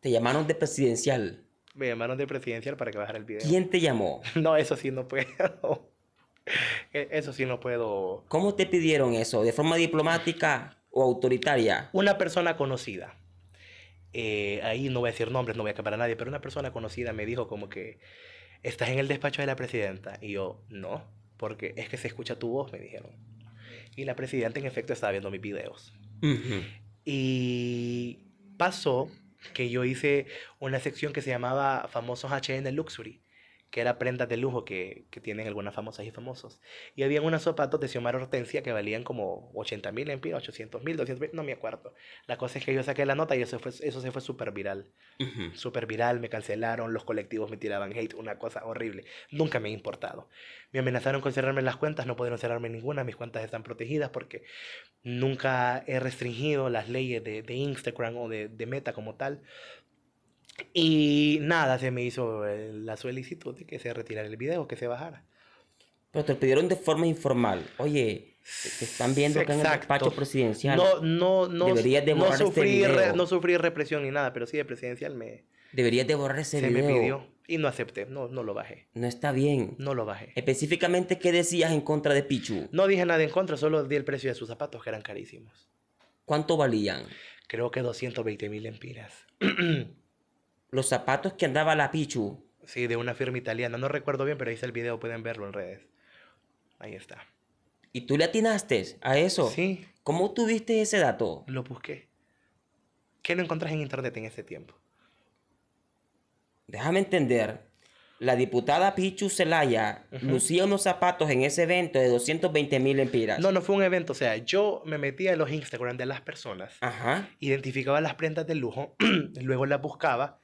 Te llamaron de presidencial. Me llamaron de presidencial para que bajara el video. ¿Quién te llamó? No, eso sí no puedo. E, eso sí no puedo. ¿Cómo te pidieron eso? ¿De forma diplomática o autoritaria? Una persona conocida. Eh, ahí no voy a decir nombres, no voy a acabar a nadie, pero una persona conocida me dijo como que, ¿estás en el despacho de la presidenta? Y yo, no, porque es que se escucha tu voz, me dijeron. Y la presidenta en efecto estaba viendo mis videos. Y pasó que yo hice una sección que se llamaba Famosos HN Luxury que era prendas de lujo que, tienen algunas famosas y famosos. Y había unos zapatos de Xiomara Hortensia que valían como 80 mil en pira 800 mil, 200 mil, no me acuerdo. La cosa es que yo saqué la nota y eso, fue, eso se fue súper viral. Súper viral, me cancelaron, los colectivos me tiraban hate, una cosa horrible. Nunca me ha importado. Me amenazaron con cerrarme las cuentas, no pudieron cerrarme ninguna, mis cuentas están protegidas porque nunca he restringido las leyes de, de Instagram o de, de Meta como tal. Y nada, se me hizo eh, la solicitud de que se retirara el video, que se bajara. Pero te pidieron de forma informal. Oye, te están viendo acá en el despacho presidencial. No, no, no. no este sufrí, no sufrí represión ni nada, pero sí de presidencial me... Deberías de borrar ese se video. me pidió y no acepté, no, no lo bajé. No está bien. No lo bajé. Específicamente, ¿qué decías en contra de Pichu? No dije nada en contra, solo di el precio de sus zapatos, que eran carísimos. ¿Cuánto valían? Creo que 220 mil empiras. los zapatos que andaba la Pichu. Sí, de una firma italiana. No recuerdo bien, pero ahí el video, pueden verlo en redes. Ahí está. ¿Y tú le atinaste a eso? Sí. ¿Cómo tuviste ese dato? Lo busqué. ¿Qué no encontras en internet en ese tiempo? Déjame entender. La diputada Pichu Celaya lucía unos zapatos en ese evento de 220 mil empiras. No, no fue un evento. O sea, yo me metía en los Instagram de las personas. Ajá. Identificaba las prendas de lujo. luego las buscaba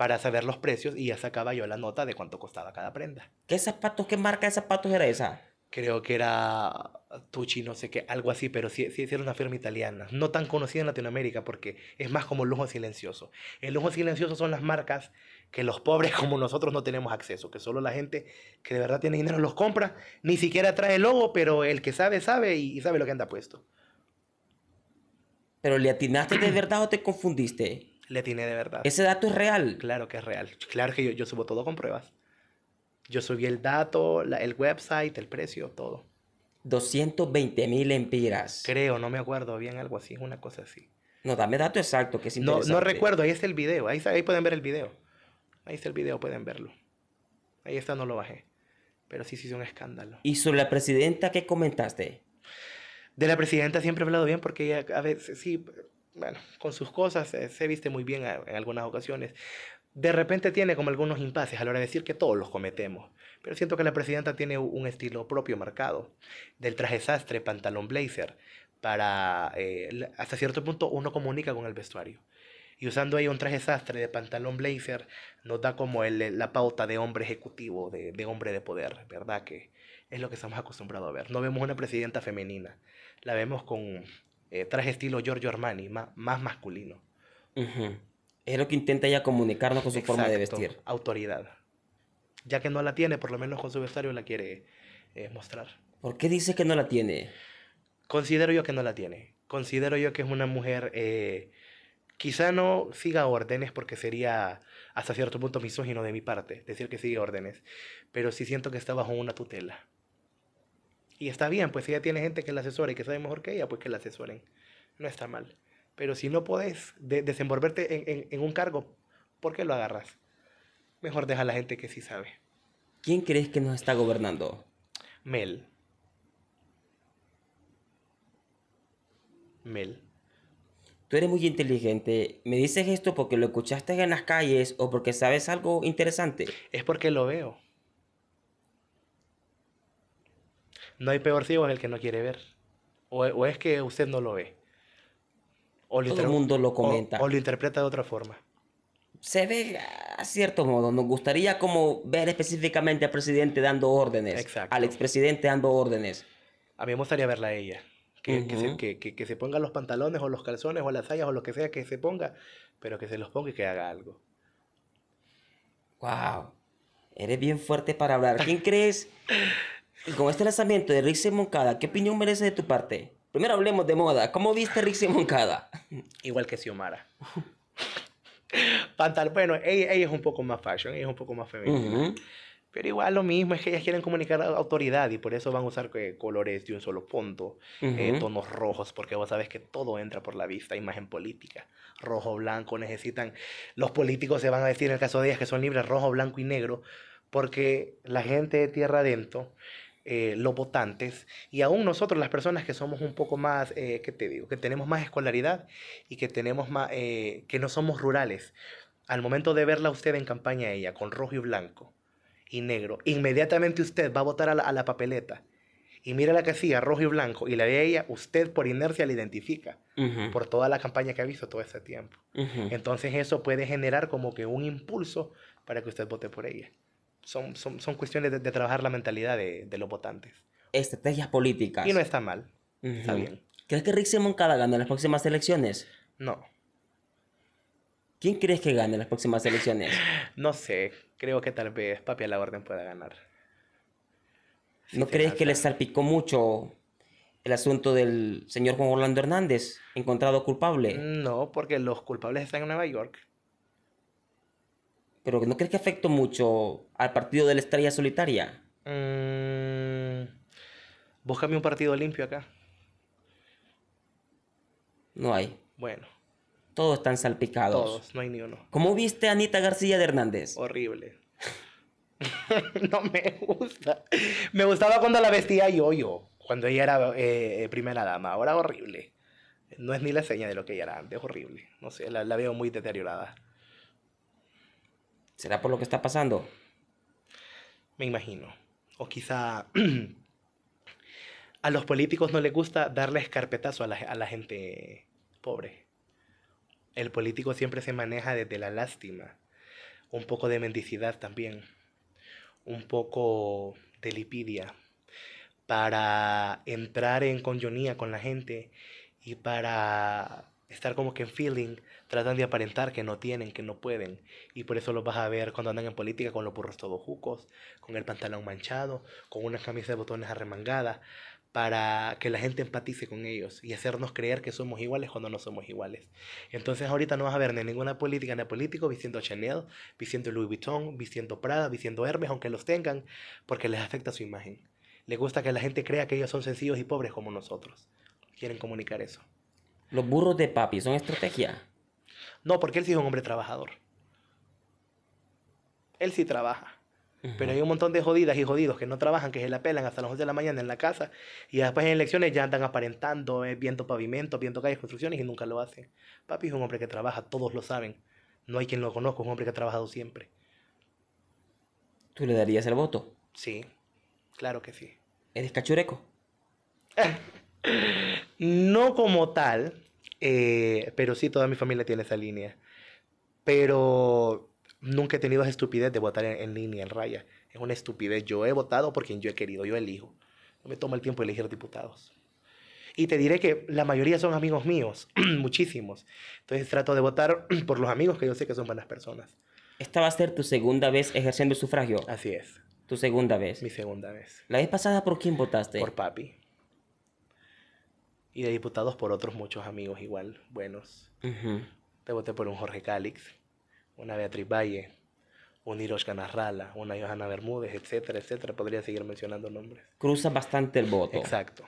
para saber los precios y ya sacaba yo la nota de cuánto costaba cada prenda. ¿Qué zapatos, qué marca de zapatos era esa? Creo que era Tucci, no sé qué, algo así, pero sí, sí, era una firma italiana, no tan conocida en Latinoamérica porque es más como lujo silencioso. El lujo silencioso son las marcas que los pobres como nosotros no tenemos acceso, que solo la gente que de verdad tiene dinero los compra, ni siquiera trae el logo, pero el que sabe, sabe y sabe lo que anda puesto. ¿Pero le atinaste de verdad o te confundiste? Le tiene de verdad. ¿Ese dato es real? Claro que es real. Claro que yo, yo subo todo con pruebas. Yo subí el dato, la, el website, el precio, todo. 220 mil empiras. Creo, no me acuerdo bien, algo así, una cosa así. No, dame dato exacto, que es no, no recuerdo, ahí está el video, ahí, ahí pueden ver el video. Ahí está el video, pueden verlo. Ahí está, no lo bajé. Pero sí, sí, es un escándalo. ¿Y sobre la presidenta qué comentaste? De la presidenta siempre he hablado bien porque ella, a veces, sí, bueno, con sus cosas, eh, se, viste muy bien en algunas ocasiones. De repente tiene como algunos impases a la hora de decir que todos los cometemos. Pero siento que la presidenta tiene un estilo propio marcado. Del traje sastre, pantalón blazer. Para, eh, hasta cierto punto uno comunica con el vestuario. Y usando ahí un traje sastre de pantalón blazer nos da como el, la pauta de hombre ejecutivo, de, de hombre de poder, ¿verdad? Que es lo que estamos acostumbrados a ver. No vemos una presidenta femenina. La vemos con eh, traje estilo Giorgio Armani, más, masculino. Es lo que intenta ella comunicarnos con su forma de vestir. Autoridad. Ya que no la tiene, por lo menos con su vestuario la quiere eh, mostrar. ¿Por qué dice que no la tiene? Considero yo que no la tiene. Considero yo que es una mujer eh, quizá no siga órdenes porque sería hasta cierto punto misógino de mi parte decir que sigue órdenes, pero sí siento que está bajo una tutela. Y está bien, pues si ella tiene gente que la asesora y que sabe mejor que ella, pues que la asesoren. No está mal. Pero si no podés desenvolverte en, en, un cargo, ¿por qué lo agarras? Mejor deja a la gente que sí sabe. ¿Quién crees que nos está gobernando? Mel. Mel. Tú eres muy inteligente. ¿Me dices esto porque lo escuchaste en las calles o porque sabes algo interesante? Es porque lo veo. No hay peor ciego en el que no quiere ver. O, es que usted no lo ve. O Todo el mundo lo comenta. O, lo interpreta de otra forma. Se ve a cierto modo. Nos gustaría como ver específicamente al presidente dando órdenes. Exacto. Al expresidente dando órdenes. A mí me gustaría verla a ella. Que, se, que, ponga los pantalones o los calzones o las sayas o lo que sea que se ponga, pero que se los ponga y que haga algo. ¡Wow! Eres bien fuerte para hablar. ¿Quién crees y con este lanzamiento de Rixi Moncada, ¿qué opinión merece de tu parte? Primero hablemos de moda. ¿Cómo viste Rixi Moncada? Igual que Xiomara. Pantal, bueno, ella, es un poco más fashion, ella es un poco más femenina. Pero igual lo mismo, es que ellas quieren comunicar autoridad y por eso van a usar colores de un solo punto, eh, tonos rojos, porque vos sabes que todo entra por la vista, imagen política. Rojo, blanco, necesitan. Los políticos se van a decir en el caso de ellas que son libres, rojo, blanco y negro, porque la gente de tierra adentro eh, los votantes y aún nosotros las personas que somos un poco más, eh, ¿qué te digo? Que tenemos más escolaridad y que, tenemos más, eh, que no somos rurales. Al momento de verla usted en campaña ella, con rojo y blanco y negro, inmediatamente usted va a votar a la, papeleta y mira la casilla rojo y blanco y la ve ella, usted por inercia la identifica por toda la campaña que ha visto todo ese tiempo. Entonces eso puede generar como que un impulso para que usted vote por ella son, cuestiones de, trabajar la mentalidad de, los votantes. Estrategias políticas. Y no está mal. Está bien. ¿Crees que Rick Simon cada gana las próximas elecciones? No. ¿Quién crees que gane las próximas elecciones? no sé. Creo que tal vez Papi a la Orden pueda ganar. ¿No crees que le salpicó mucho el asunto del señor Juan Orlando Hernández, encontrado culpable? No, porque los culpables están en Nueva York. Pero ¿no crees que afectó mucho al partido de la estrella solitaria? Mm, búscame un partido limpio acá. No hay. Bueno. Todos están salpicados. Todos, no hay ni uno. ¿Cómo viste a Anita García de Hernández? Horrible. no me gusta. Me gustaba cuando la vestía yo-yo, cuando ella era eh, primera dama. Ahora horrible. No es ni la seña de lo que ella era antes, horrible. No sé, la veo muy deteriorada. ¿Será por lo que está pasando? Me imagino. O quizá a los políticos no les gusta darle escarpetazo a la, a la gente pobre. El político siempre se maneja desde la lástima, un poco de mendicidad también, un poco de lipidia, para entrar en conjonía con la gente y para estar como que en feeling, tratan de aparentar que no tienen, que no pueden. Y por eso los vas a ver cuando andan en política con los burros todos jucos, con el pantalón manchado, con una camisa de botones arremangada, para que la gente empatice con ellos y hacernos creer que somos iguales cuando no somos iguales. Entonces ahorita no vas a ver ni ninguna política ni político vistiendo Chanel, vistiendo Louis Vuitton, vistiendo Prada, vistiendo Hermes, aunque los tengan, porque les afecta su imagen. Les gusta que la gente crea que ellos son sencillos y pobres como nosotros. Quieren comunicar eso. ¿Los burros de papi son estrategia? No, porque él sí es un hombre trabajador. Él sí trabaja. Pero hay un montón de jodidas y jodidos que no trabajan, que se la pelan hasta las 11 de la mañana en la casa y después en elecciones ya andan aparentando, eh, viendo pavimentos, viendo calles, construcciones y nunca lo hacen. Papi es un hombre que trabaja, todos lo saben. No hay quien lo conozca, es un hombre que ha trabajado siempre. ¿Tú le darías el voto? Sí, claro que sí. ¿Eres cachureco? Eh. No como tal, eh, pero sí toda mi familia tiene esa línea. Pero nunca he tenido esa estupidez de votar en, línea, en raya. Es una estupidez. Yo he votado por quien yo he querido, yo elijo. No me toma el tiempo de elegir diputados. Y te diré que la mayoría son amigos míos, muchísimos. Entonces trato de votar por los amigos que yo sé que son buenas personas. Esta va a ser tu segunda vez ejerciendo el sufragio. Así es. Tu segunda vez. Mi segunda vez. La vez pasada, ¿por quién votaste? Por papi y de diputados por otros muchos amigos igual buenos. Te voté por un Jorge Cálix, una Beatriz Valle, un Hiroshka Narrala, una Johanna Bermúdez, etcétera, etcétera. Podría seguir mencionando nombres. Cruza bastante el voto. Exacto.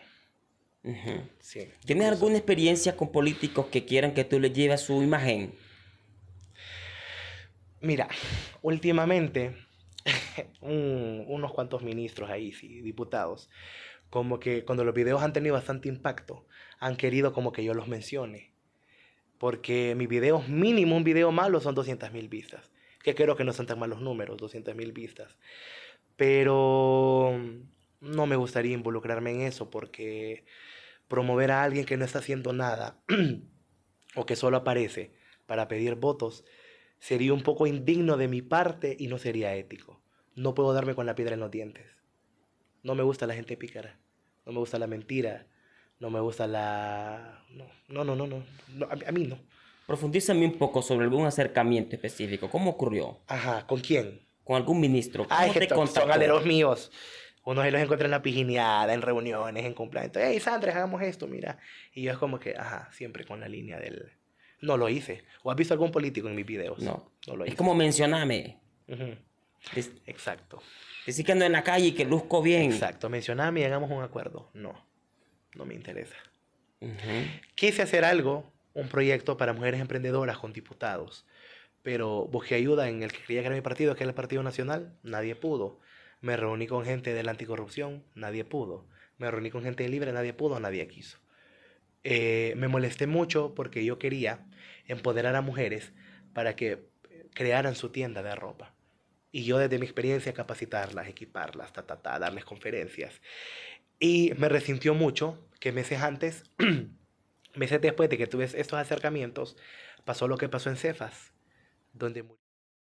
sí, ¿Tienes alguna experiencia con políticos que quieran que tú les lleves su imagen? Mira, últimamente unos cuantos ministros ahí, sí, diputados, como que cuando los videos han tenido bastante impacto, han querido como que yo los mencione. Porque mis videos, mínimo un video malo, son 200.000 mil vistas. Que creo que no son tan malos números, 200 mil vistas. Pero no me gustaría involucrarme en eso porque promover a alguien que no está haciendo nada o que solo aparece para pedir votos sería un poco indigno de mi parte y no sería ético. No puedo darme con la piedra en los dientes. No me gusta la gente pícara. No me gusta la mentira. No me gusta la... No, no, no, no. a, mí no. Profundíceme un poco sobre algún acercamiento específico. ¿Cómo ocurrió? Ajá, ¿con quién? Con algún ministro. ¿Cómo ah, te que son galeros míos. Uno se los encuentra en la pijineada, en reuniones, en cumpleaños. Hey, Sandra, hagamos esto, mira. Y yo es como que, ajá, siempre con la línea del... No lo hice. ¿O has visto algún político en mis videos? No. No lo hice. Es como mencioname. es... Exacto. Decir que ando en la calle y que luzco bien. Exacto, mencioname y hagamos un acuerdo. No, no me interesa. Quise hacer algo, un proyecto para mujeres emprendedoras con diputados, pero busqué ayuda en el que quería crear mi partido, que era el Partido Nacional, nadie pudo. Me reuní con gente de la anticorrupción, nadie pudo. Me reuní con gente libre, nadie pudo, nadie quiso. Eh, me molesté mucho porque yo quería empoderar a mujeres para que crearan su tienda de ropa y yo desde mi experiencia capacitarlas, equiparlas, ta, darles conferencias. Y me resintió mucho que meses antes, meses después de que tuve estos acercamientos, pasó lo que pasó en Cefas, donde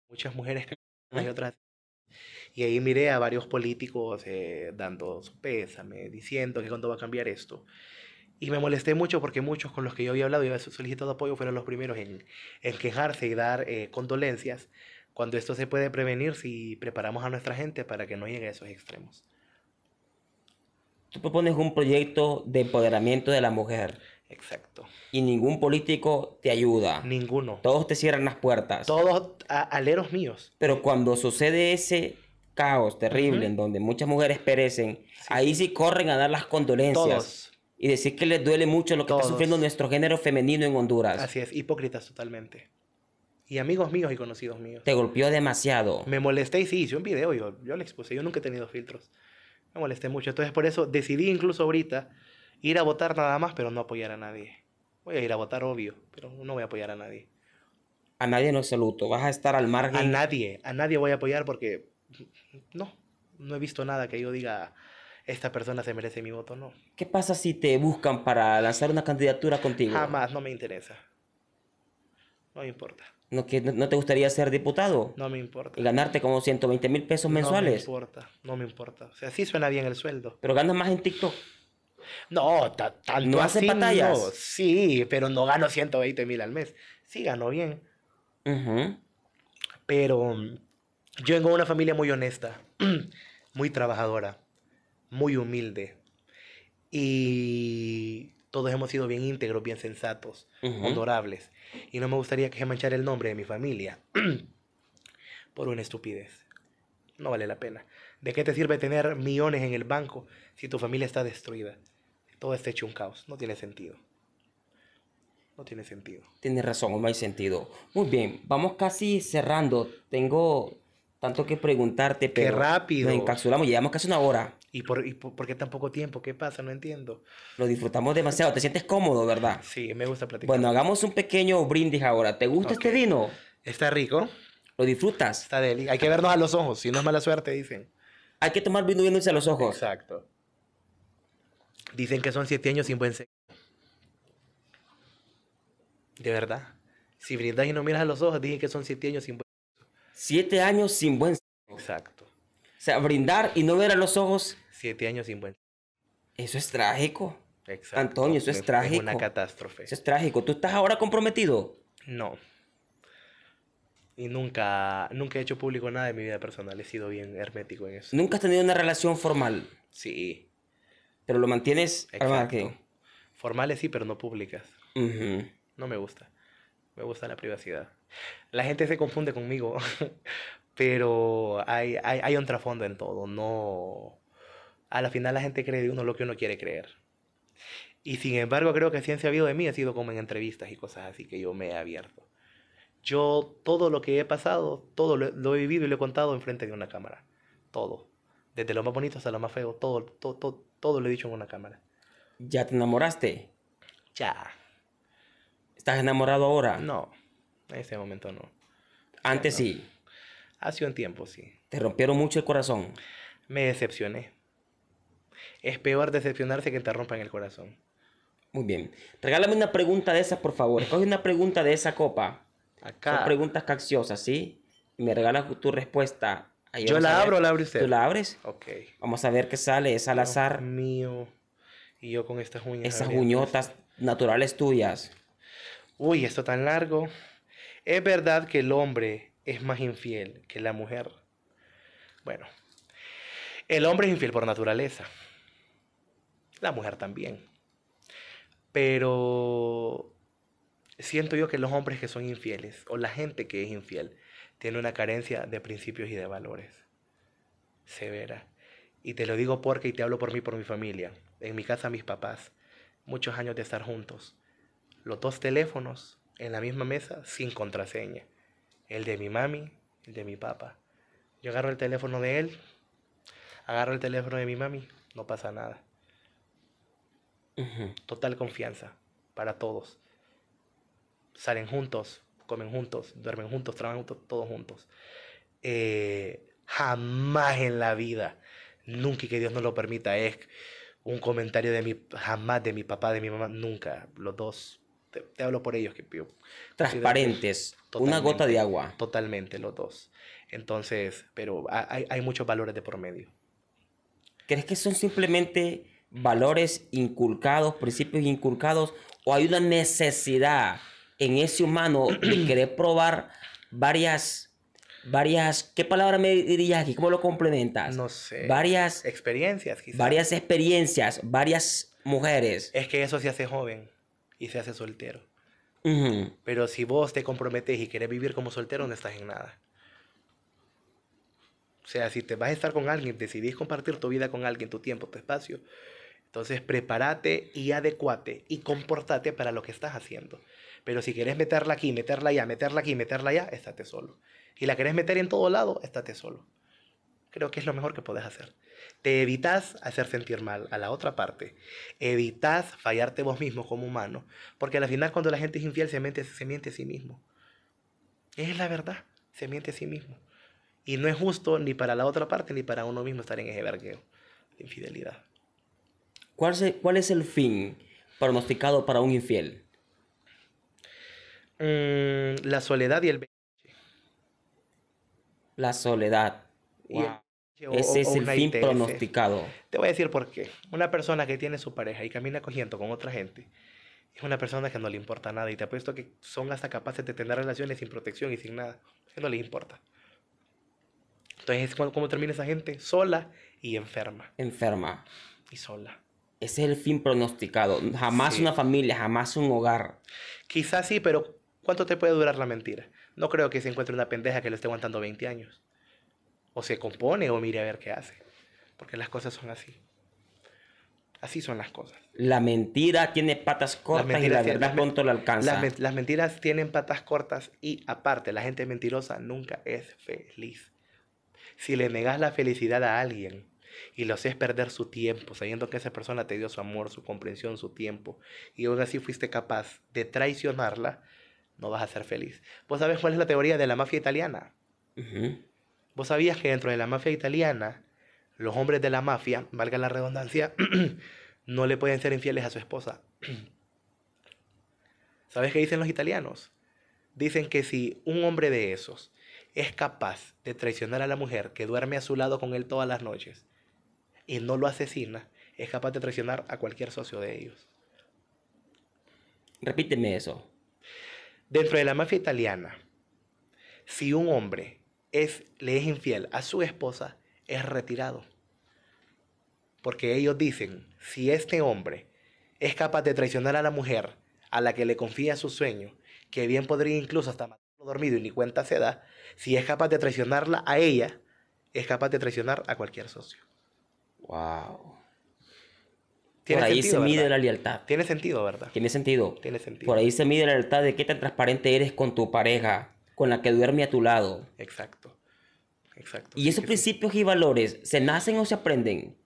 muchas mujeres y otras y ahí miré a varios políticos eh, dando su pésame, diciendo que cuando va a cambiar esto. Y me molesté mucho porque muchos con los que yo había hablado y había solicitado apoyo fueron los primeros en, en quejarse y dar eh, condolencias cuando esto se puede prevenir si preparamos a nuestra gente para que no llegue a esos extremos. Tú propones un proyecto de empoderamiento de la mujer. Exacto. Y ningún político te ayuda. Ninguno. Todos te cierran las puertas. Todos aleros míos. Pero cuando sucede ese caos terrible en donde muchas mujeres perecen, ahí sí corren a dar las condolencias. Y decir que les duele mucho lo que está sufriendo nuestro género femenino en Honduras. Así es, hipócritas totalmente y amigos míos y conocidos míos. Te golpeó demasiado. Me molesté y sí, hice un video, yo, yo le expuse, yo nunca he tenido filtros. Me molesté mucho, entonces por eso decidí incluso ahorita ir a votar nada más, pero no apoyar a nadie. Voy a ir a votar, obvio, pero no voy a apoyar a nadie. A nadie no absoluto, vas a estar al margen. A nadie, a nadie voy a apoyar porque no, no he visto nada que yo diga esta persona se merece mi voto, no. ¿Qué pasa si te buscan para lanzar una candidatura contigo? Jamás, no me interesa. No me importa. No, que no, te gustaría ser diputado? No me importa. ¿Y ganarte como 120 mil pesos mensuales? No me importa, no me importa. O sea, sí suena bien el sueldo. ¿Pero ganas más en TikTok? No, tanto ¿No hace batallas? Sí, pero no gano 120 mil al mes. Sí gano bien. Pero mm, yo vengo de una familia muy honesta, muy trabajadora, muy humilde. Y todos hemos sido bien íntegros, bien sensatos, honorables. Y no me gustaría que se manchara el nombre de mi familia por una estupidez. No vale la pena. ¿De qué te sirve tener millones en el banco si tu familia está destruida? Todo está hecho un caos. No tiene sentido. No tiene sentido. Tienes razón, no hay sentido. Muy bien, vamos casi cerrando. Tengo tanto que preguntarte, pero. Qué rápido. Nos encapsulamos, llevamos casi una hora. ¿Y por, qué tan poco tiempo? ¿Qué pasa? No entiendo. Lo disfrutamos demasiado. ¿Te sientes cómodo, verdad? Sí, me gusta platicar. Bueno, hagamos un pequeño brindis ahora. ¿Te gusta este vino? Está rico. ¿Lo disfrutas? Está deli. Hay que vernos a los ojos, si no es mala suerte, dicen. Hay que tomar vino viéndose a los ojos. Exacto. Dicen que son siete años sin buen sexo. De verdad. Si brindas y no miras a los ojos, dicen que son siete años sin buen sexo. Siete años sin buen sexo. Exacto. O sea, brindar y no ver a los ojos. Siete años sin vuelta. Eso es trágico. Exacto. Antonio, eso es, trágico. Es una catástrofe. Eso es trágico. ¿Tú estás ahora comprometido? No. Y nunca, nunca he hecho público nada de mi vida personal. He sido bien hermético en eso. ¿Nunca has tenido una relación formal? Sí. Pero lo mantienes... Exacto. Formales sí, pero no públicas. No me gusta. Me gusta la privacidad. La gente se confunde conmigo pero hay, un trasfondo en todo, no... A la final la gente cree de uno lo que uno quiere creer. Y sin embargo, creo que ciencia ha habido de mí ha sido como en entrevistas y cosas así que yo me he abierto. Yo todo lo que he pasado, todo lo, he vivido y lo he contado enfrente de una cámara. Todo. Desde lo más bonito hasta lo más feo, todo, todo, todo, todo lo he dicho en una cámara. ¿Ya te enamoraste? Ya. ¿Estás enamorado ahora? No, en ese momento no. Antes sí. Hace un tiempo, sí. ¿Te rompieron mucho el corazón? Me decepcioné. Es peor decepcionarse que te rompan el corazón. Muy bien. Regálame una pregunta de esas, por favor. Escoge una pregunta de esa copa. Acá. Son preguntas capciosas, ¿sí? Y me regalas tu respuesta. ¿Yo la abro o la abre usted? ¿Tú la abres? Ok. Vamos a ver qué sale. Es al azar. mío. Y yo con estas uñas. Esas uñotas naturales tuyas. Uy, esto tan largo. ¿Es verdad que el hombre es más infiel que la mujer? Bueno, el hombre es infiel por naturaleza, la mujer también. Pero siento yo que los hombres que son infieles o la gente que es infiel tiene una carencia de principios y de valores severa. Y te lo digo porque y te hablo por mí, por mi familia. En mi casa mis papás, muchos años de estar juntos. Los dos teléfonos en la misma mesa sin contraseña el de mi mami, el de mi papá. Yo agarro el teléfono de él, agarro el teléfono de mi mami, no pasa nada. Total confianza para todos. Salen juntos, comen juntos, duermen juntos, trabajan juntos, todos juntos. Eh, jamás en la vida, nunca y que Dios no lo permita, es un comentario de mi, jamás de mi papá, de mi mamá, nunca. Los dos te, hablo por ellos que Transparentes, una gota de agua. Totalmente, los dos. Entonces, pero hay, hay muchos valores de por medio. ¿Crees que son simplemente valores inculcados, principios inculcados, o hay una necesidad en ese humano de querer probar varias, varias, ¿qué palabra me dirías aquí? ¿Cómo lo complementas? No sé. Varias experiencias, quizás. Varias experiencias, varias mujeres. Es que eso se hace joven y se hace soltero. Pero si vos te comprometes y querés vivir como soltero, no estás en nada. O sea, si te vas a estar con alguien, decidís compartir tu vida con alguien, tu tiempo, tu espacio, entonces prepárate y adecuate y comportate para lo que estás haciendo. Pero si quieres meterla aquí, meterla allá, meterla aquí, meterla allá, estate solo. Y la querés meter en todo lado, estate solo. Creo que es lo mejor que puedes hacer. Te evitas hacer sentir mal a la otra parte. Evitas fallarte vos mismo como humano. Porque al final cuando la gente es infiel se miente, se miente a sí mismo. Es la verdad. Se miente a sí mismo. Y no es justo ni para la otra parte ni para uno mismo estar en ese vergueo de infidelidad. ¿Cuál, ¿Cuál es el fin pronosticado para un infiel? Mm, la soledad y el... La soledad. Wow. Ese es el fin pronosticado. Te voy a decir por qué. Una persona que tiene su pareja y camina cogiendo con otra gente es una persona que no le importa nada y te apuesto que son hasta capaces de tener relaciones sin protección y sin nada. Que no les importa. Entonces, ¿cómo termina esa gente? Sola y enferma. Enferma. Y sola. Ese es el fin pronosticado. Jamás una familia, jamás un hogar. Quizás sí, pero ¿cuánto te puede durar la mentira? No creo que se encuentre una pendeja que lo esté aguantando 20 años o se compone o mire a ver qué hace. Porque las cosas son así. Así son las cosas. La mentira tiene patas cortas y la verdad pronto la alcanza. Las, mentiras tienen patas cortas y aparte, la gente mentirosa nunca es feliz. Si le negas la felicidad a alguien y lo haces perder su tiempo, sabiendo que esa persona te dio su amor, su comprensión, su tiempo, y aún así fuiste capaz de traicionarla, no vas a ser feliz. ¿Vos sabes cuál es la teoría de la mafia italiana? Vos sabías que dentro de la mafia italiana, los hombres de la mafia, valga la redundancia, no le pueden ser infieles a su esposa. ¿Sabes qué dicen los italianos? Dicen que si un hombre de esos es capaz de traicionar a la mujer que duerme a su lado con él todas las noches y no lo asesina, es capaz de traicionar a cualquier socio de ellos. Repíteme eso. Dentro de la mafia italiana, si un hombre es, le es infiel a su esposa, es retirado. Porque ellos dicen, si este hombre es capaz de traicionar a la mujer a la que le confía su sueño, que bien podría incluso hasta matarlo dormido y ni cuenta se da, si es capaz de traicionarla a ella, es capaz de traicionar a cualquier socio. Wow. Por ahí se mide la lealtad. Tiene sentido, ¿verdad? Tiene sentido. Tiene sentido. Por ahí se mide la lealtad de qué tan transparente eres con tu pareja con la que duerme a tu lado. Exacto. Exacto. ¿Y esos principios y valores se nacen o se aprenden?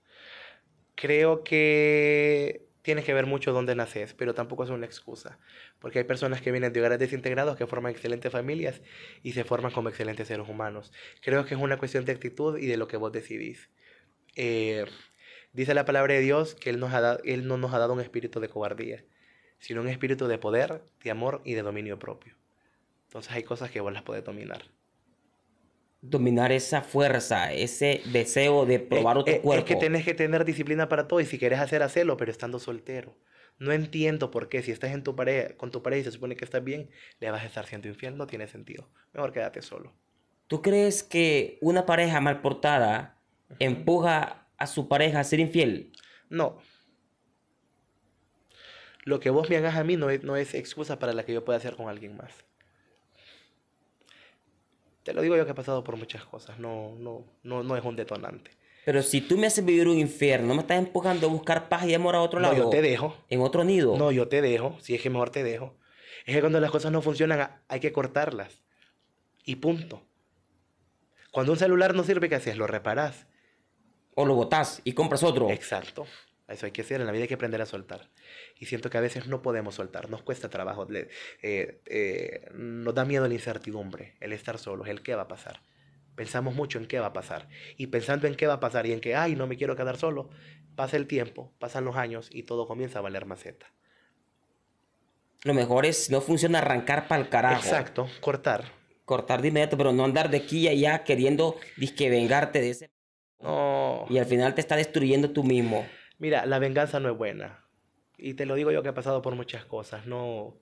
Creo que tienes que ver mucho dónde naces, pero tampoco es una excusa, porque hay personas que vienen de hogares desintegrados que forman excelentes familias y se forman como excelentes seres humanos. Creo que es una cuestión de actitud y de lo que vos decidís. Eh, dice la palabra de Dios que él, nos él no nos ha dado un espíritu de cobardía, sino un espíritu de poder, de amor y de dominio propio. Entonces hay cosas que vos las podés dominar. Dominar esa fuerza, ese deseo de probar otro cuerpo. Es que tenés que tener disciplina para todo y si quieres hacer, hacerlo pero estando soltero. No entiendo por qué si estás en tu pareja, con tu pareja y se supone que estás bien, le vas a estar siendo infiel, no tiene sentido. Mejor quédate solo. ¿Tú crees que una pareja mal portada empuja a su pareja a ser infiel? No. Lo que vos me hagas a mí no es, no es excusa para la que yo pueda hacer con alguien más. Te lo digo yo que he pasado por muchas cosas, no, no, no, es un detonante. Pero si tú me haces vivir un infierno, me estás empujando a buscar paz y amor a otro lado. No, yo te dejo. En otro nido. No, yo te dejo, si es que mejor te dejo. Es que cuando las cosas no funcionan hay que cortarlas. Y punto. Cuando un celular no sirve, ¿qué haces? Lo reparás. O lo botás y compras otro. Exacto. Eso hay que hacer, en la vida hay que aprender a soltar. Y siento que a veces no podemos soltar, nos cuesta trabajo, eh, eh, nos da miedo la incertidumbre, el estar solos, el qué va a pasar. Pensamos mucho en qué va a pasar. Y pensando en qué va a pasar y en que, ay, no me quiero quedar solo, pasa el tiempo, pasan los años y todo comienza a valer maceta. Lo mejor es, no funciona arrancar para el carajo. Exacto, cortar. Cortar de inmediato, pero no andar de aquí y allá queriendo disque vengarte de ese. No. Y al final te está destruyendo tú mismo. Mira, la venganza no es buena. Y te lo digo yo que he pasado por muchas cosas. No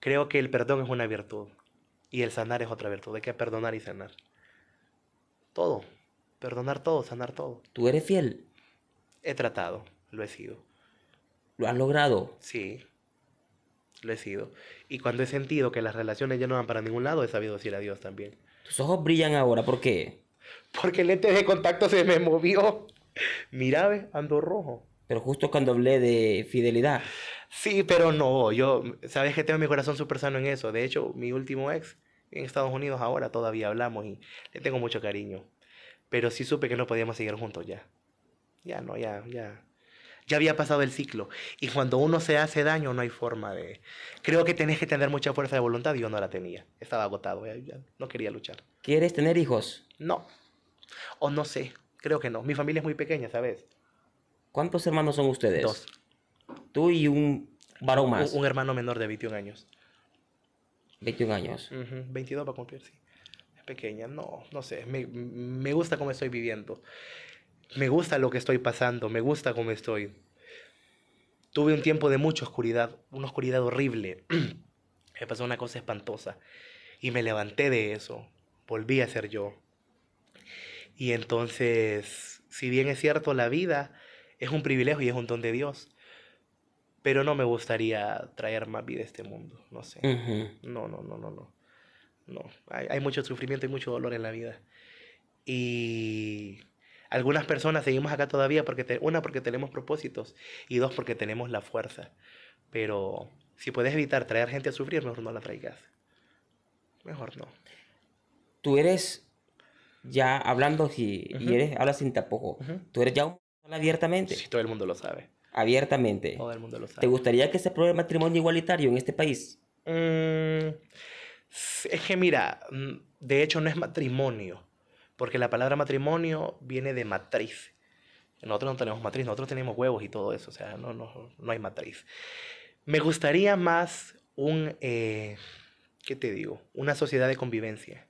creo que el perdón es una virtud y el sanar es otra virtud. Hay que perdonar y sanar. Todo. Perdonar todo, sanar todo. ¿Tú eres fiel? He tratado, lo he sido. ¿Lo has logrado? Sí, lo he sido. Y cuando he sentido que las relaciones ya no van para ningún lado, he sabido decir adiós también. Tus ojos brillan ahora, ¿por qué? Porque el lente de contacto se me movió. Mira, ando rojo. Pero justo cuando hablé de fidelidad. Sí, pero no, yo, sabes que tengo mi corazón súper sano en eso. De hecho, mi último ex en Estados Unidos ahora todavía hablamos y le tengo mucho cariño. Pero sí supe que no podíamos seguir juntos ya. Ya no, ya, ya. Ya había pasado el ciclo. Y cuando uno se hace daño, no hay forma de. Creo que tenés que tener mucha fuerza de voluntad y yo no la tenía. Estaba agotado, ya no quería luchar. ¿Quieres tener hijos? No. O no sé. Creo que no. Mi familia es muy pequeña, ¿sabes? ¿Cuántos hermanos son ustedes? Dos. Tú y un varón más. Un, hermano menor de 21 años. 21 años. 22 para cumplir, sí. Es pequeña, no, no sé. Me, me gusta cómo estoy viviendo. Me gusta lo que estoy pasando, me gusta cómo estoy. Tuve un tiempo de mucha oscuridad, una oscuridad horrible. me pasó una cosa espantosa. Y me levanté de eso. Volví a ser yo. Y entonces, si bien es cierto, la vida es un privilegio y es un don de Dios, pero no me gustaría traer más vida a este mundo, no sé. No, no, no, no, no. No, hay, mucho sufrimiento y mucho dolor en la vida. Y algunas personas seguimos acá todavía porque una porque tenemos propósitos y dos porque tenemos la fuerza. Pero si puedes evitar traer gente a sufrir, mejor no la traigas. Mejor no. Tú eres ya hablando si y eres, hablas sin tapojo, tú eres ya un abiertamente. Sí, todo el mundo lo sabe. Abiertamente. Todo el mundo lo sabe. ¿Te gustaría que se apruebe matrimonio igualitario en este país? Mm, es que mira, mm, de hecho no es matrimonio, porque la palabra matrimonio viene de matriz. Nosotros no tenemos matriz, nosotros tenemos huevos y todo eso, o sea, no, no, no hay matriz. Me gustaría más un, eh, ¿qué te digo? Una sociedad de convivencia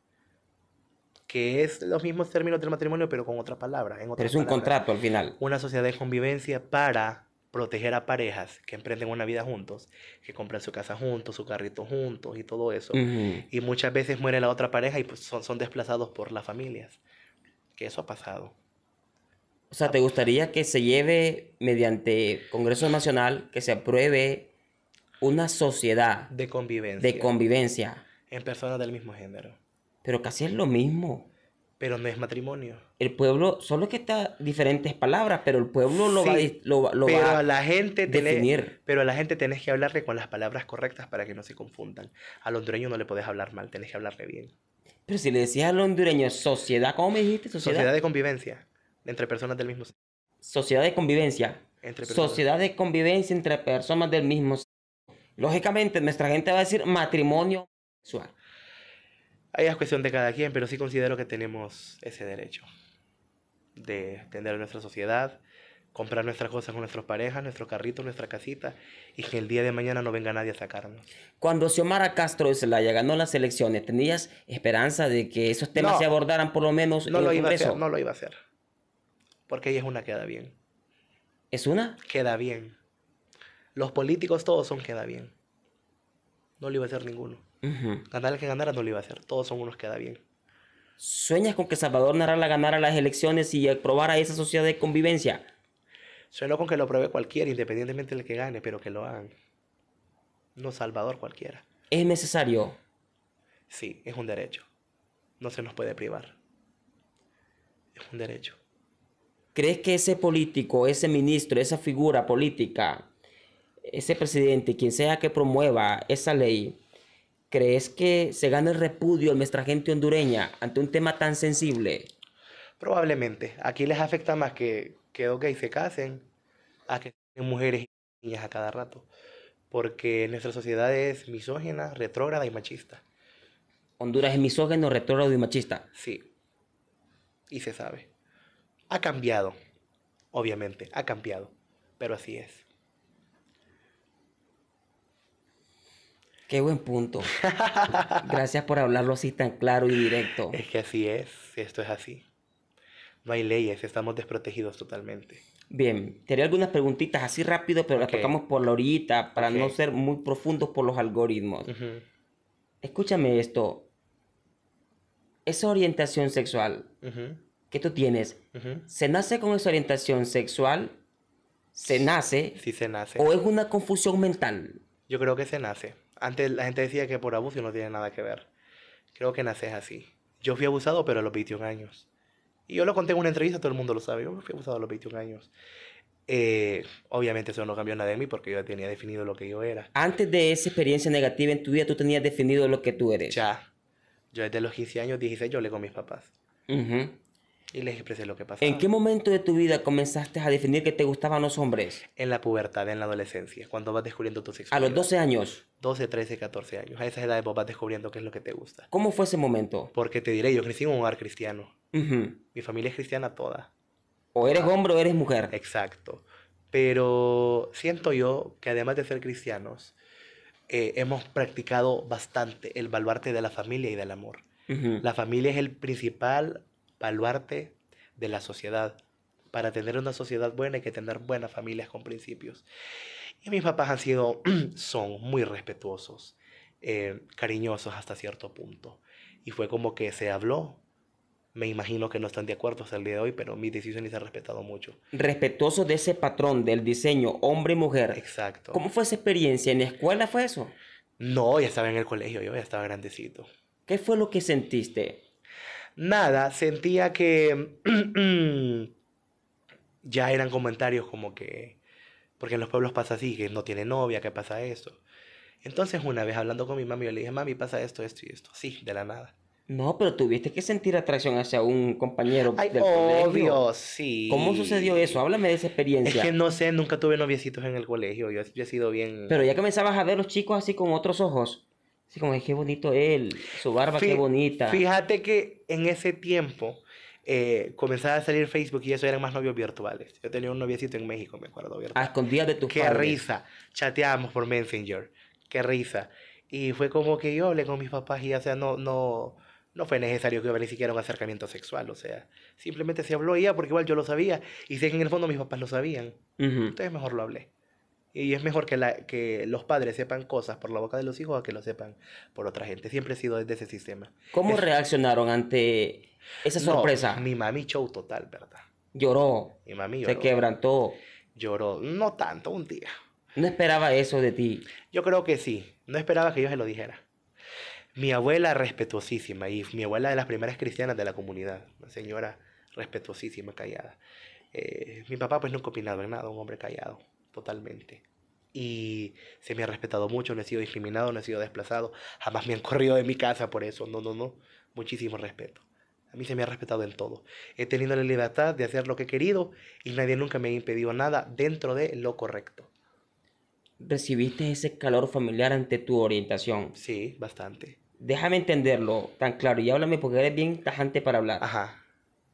que es los mismos términos del matrimonio, pero con otra palabra. En pero es un contrato al final. Una sociedad de convivencia para proteger a parejas que emprenden una vida juntos, que compran su casa juntos, su carrito juntos y todo eso. Y muchas veces muere la otra pareja y pues, son, son desplazados por las familias. Que eso ha pasado. O sea, ¿te gustaría que se lleve mediante Congreso Nacional, que se apruebe una sociedad de convivencia? De convivencia. En personas del mismo género. Pero casi es lo mismo. Pero no es matrimonio. El pueblo, solo que está diferentes palabras, pero el pueblo lo va, a la gente definir. pero a la gente tenés que hablarle con las palabras correctas para que no se confundan. Al hondureño no le podés hablar mal, tenés que hablarle bien. Pero si le decías al hondureño sociedad, ¿cómo me dijiste? Sociedad, de convivencia entre personas del mismo sexo. Sociedad de convivencia. Sociedad de convivencia entre personas del mismo sexo. Lógicamente, nuestra gente va a decir matrimonio sexual. Ahí es cuestión de cada quien, pero sí considero que tenemos ese derecho de tener nuestra sociedad, comprar nuestras cosas con nuestras parejas, nuestro carrito, nuestra casita, y que el día de mañana no venga nadie a sacarnos. Cuando Xiomara Castro de Zelaya ganó las elecciones, ¿tenías esperanza de que esos temas se abordaran por lo menos en lo el Congreso? no lo iba a hacer, porque ella es una queda bien. ¿Es una? Queda bien. Los políticos todos son queda bien. No lo iba a hacer ninguno. Ganar el que ganara no lo iba a hacer. Todos son unos que da bien. ¿Sueñas con que Salvador Narala ganara las elecciones y aprobara esa sociedad de convivencia? Sueño con que lo apruebe cualquiera, independientemente del que gane, pero que lo hagan. No Salvador cualquiera. ¿Es necesario? Sí, es un derecho. No se nos puede privar. Es un derecho. ¿Crees que ese político, ese ministro, esa figura política, ese presidente, quien sea que promueva esa ley, ¿crees que se gana el repudio de nuestra gente hondureña ante un tema tan sensible? Probablemente. Aquí les afecta más que, que se casen a que mujeres y niñas a cada rato. Porque nuestra sociedad es misógena, retrógrada y machista. Honduras es misógino, retrógrado y machista. Sí. Y se sabe. Ha cambiado, obviamente, ha cambiado, pero así es. Qué buen punto. Gracias por hablarlo así tan claro y directo. Es que así es, esto es así. No hay leyes, estamos desprotegidos totalmente. Bien, te algunas preguntitas así rápido, pero las tocamos por la orillita para no ser muy profundos por los algoritmos. Escúchame esto. Esa orientación sexual que tú tienes, ¿se nace con esa orientación sexual? ¿Se nace? sí, se nace. ¿O es una confusión mental? Yo creo que se nace. Antes la gente decía que por abuso no tiene nada que ver. Creo que naces así. Yo fui abusado, pero a los 21 años. Y yo lo conté en una entrevista, todo el mundo lo sabe. Yo fui abusado a los 21 años. Eh, obviamente eso no cambió nada de mí porque yo ya tenía definido lo que yo era. Antes de esa experiencia negativa en tu vida, tú tenías definido lo que tú eres. Ya. Yo desde los 15 años, 16, yo le con mis papás. Uh y les expresé lo que pasó. ¿En qué momento de tu vida comenzaste a definir que te gustaban los hombres? En la pubertad, en la adolescencia, cuando vas descubriendo tu sexo. ¿A los 12 años? 12, 13, 14 años. A esa edad vos vas descubriendo qué es lo que te gusta. ¿Cómo fue ese momento? Porque te diré, yo crecí en un hogar cristiano. Mi familia es cristiana toda. O eres hombre o eres mujer. Exacto. Pero siento yo que además de ser cristianos, eh, hemos practicado bastante el baluarte de la familia y del amor. La familia es el principal baluarte de la sociedad. Para tener una sociedad buena hay que tener buenas familias con principios. Y mis papás han sido, son muy respetuosos, eh, cariñosos hasta cierto punto. Y fue como que se habló. Me imagino que no están de acuerdo hasta el día de hoy, pero mis decisiones se han respetado mucho. Respetuoso de ese patrón del diseño hombre mujer. Exacto. ¿Cómo fue esa experiencia? ¿En la escuela fue eso? No, ya estaba en el colegio, yo ya estaba grandecito. ¿Qué fue lo que sentiste? nada, sentía que ya eran comentarios como que, porque en los pueblos pasa así, que no tiene novia, que pasa esto. Entonces una vez hablando con mi mami, yo le dije, mami, pasa esto, esto y esto, sí, de la nada. No, pero tuviste que sentir atracción hacia un compañero Ay, del obvio, sí. ¿Cómo sucedió eso? Háblame de esa experiencia. Es que no sé, nunca tuve noviecitos en el colegio. Yo, yo, he sido bien. Pero ya comenzabas a ver los chicos así con otros ojos. Sí, como es que bonito él, su barba, qué bonita. Fíjate que en ese tiempo eh, comenzaba a salir Facebook y eso eran más novios virtuales. Yo tenía un noviecito en México, me acuerdo. Ah, A escondidas de tus Qué risa. Chateábamos por Messenger. Qué risa. Y fue como que yo hablé con mis papás y, o sea, no, no, no fue necesario que hubiera ni siquiera un acercamiento sexual, o sea, simplemente se habló ya porque igual yo lo sabía y sé que en el fondo mis papás lo sabían. Entonces mejor lo hablé. Y es mejor que, la, que los padres sepan cosas por la boca de los hijos a que lo sepan por otra gente. Siempre he sido desde ese sistema. ¿Cómo reaccionaron ante esa sorpresa? mi mami show total, ¿verdad? Lloró. Mi mami lloró. Se quebrantó. Lloró. No tanto, un día. No esperaba eso de ti. Yo creo que sí. No esperaba que yo se lo dijera. Mi abuela respetuosísima y mi abuela de las primeras cristianas de la comunidad. Una señora respetuosísima, callada. Eh, mi papá pues nunca opinaba en nada, un hombre callado totalmente. Y se me ha respetado mucho, no he sido discriminado, no he sido desplazado, jamás me han corrido de mi casa por eso, no, no, no, muchísimo respeto. A mí se me ha respetado en todo. He tenido la libertad de hacer lo que he querido y nadie nunca me ha impedido nada dentro de lo correcto. ¿Recibiste ese calor familiar ante tu orientación? Sí, bastante. Déjame entenderlo tan claro y háblame porque eres bien tajante para hablar. Ajá.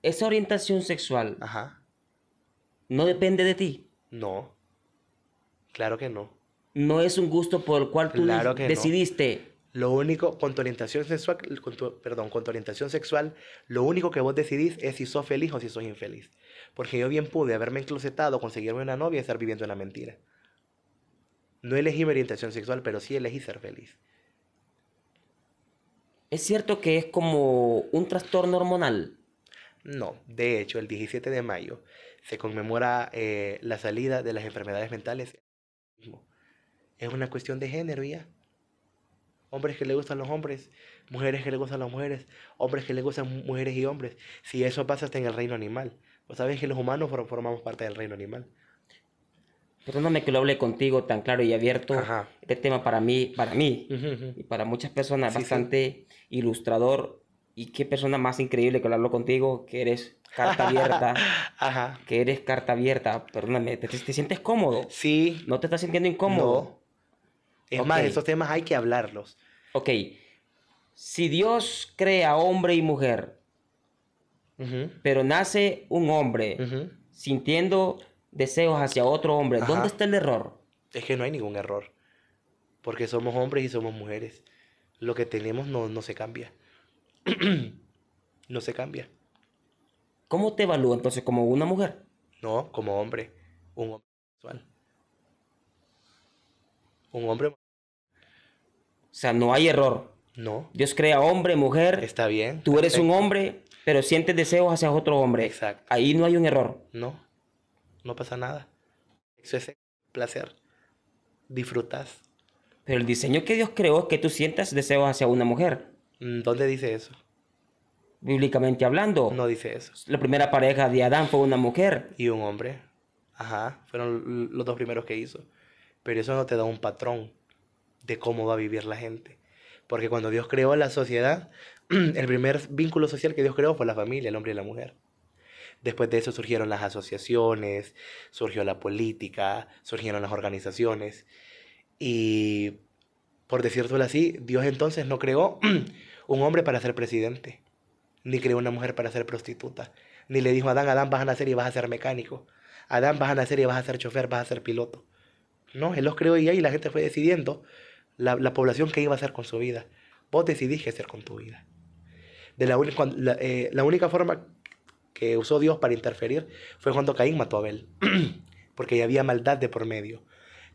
Esa orientación sexual. Ajá. No depende de ti. No. Claro que no. No es un gusto por el cual tú decidiste. Lo único, con tu orientación sexual, perdón, con tu orientación sexual, lo único que vos decidís es si sos feliz o si sos infeliz. Porque yo bien pude haberme enclosetado, conseguirme una novia y estar viviendo una mentira. No elegí mi orientación sexual, pero sí elegí ser feliz. ¿Es cierto que es como un trastorno hormonal? No, de hecho, el 17 de mayo se conmemora eh, la salida de las enfermedades mentales. Es una cuestión de género ya. Hombres que le gustan los hombres, mujeres que le gustan las mujeres, hombres que le gustan mujeres y hombres. Si eso pasa hasta en el reino animal. Sabes que los humanos formamos parte del reino animal. Perdóname que lo hable contigo tan claro y abierto. Este tema para mí, para mí y para muchas personas, es bastante ilustrador y qué persona más increíble que hablarlo contigo, que eres carta abierta. Ajá. Que eres carta abierta. Perdóname, ¿te, te, sientes cómodo? Sí. ¿No te estás sintiendo incómodo? No. Es más, esos temas hay que hablarlos. Ok. Si Dios crea hombre y mujer, pero nace un hombre sintiendo deseos hacia otro hombre, ¿dónde está el error? Es que no hay ningún error. Porque somos hombres y somos mujeres. Lo que tenemos no, no se cambia. no se cambia. ¿Cómo te evalúa entonces? ¿Como una mujer? No, como hombre. Un hombre Un hombre. O sea, no hay error. No. Dios crea hombre, mujer. Está bien. Tú eres un hombre, pero sientes deseos hacia otro hombre. Exacto. Ahí no hay un error. No. No pasa nada. Eso es placer. Disfrutas. Pero el diseño que Dios creó es que tú sientas deseos hacia una mujer. Mm, ¿Dónde dice eso? Bíblicamente hablando. No dice eso. La primera pareja de Adán fue una mujer. Y un hombre. Ajá, fueron los dos primeros que hizo. Pero eso no te da un patrón de cómo va a vivir la gente. Porque cuando Dios creó la sociedad, el primer vínculo social que Dios creó fue la familia, el hombre y la mujer. Después de eso surgieron las asociaciones, surgió la política, surgieron las organizaciones. Y por decirlo así, Dios entonces no creó un hombre para ser presidente, ni creó una mujer para ser prostituta, ni le dijo a Adán, Adán vas a nacer y vas a ser mecánico, Adán vas a nacer y vas a ser chofer, vas a ser piloto. No, él los creó y ahí la gente fue decidiendo la, la población que iba a hacer con su vida. Vos decidís qué hacer con tu vida. De la, eh, única forma que usó Dios para interferir fue cuando Caín mató a Abel, porque ya había maldad de por medio.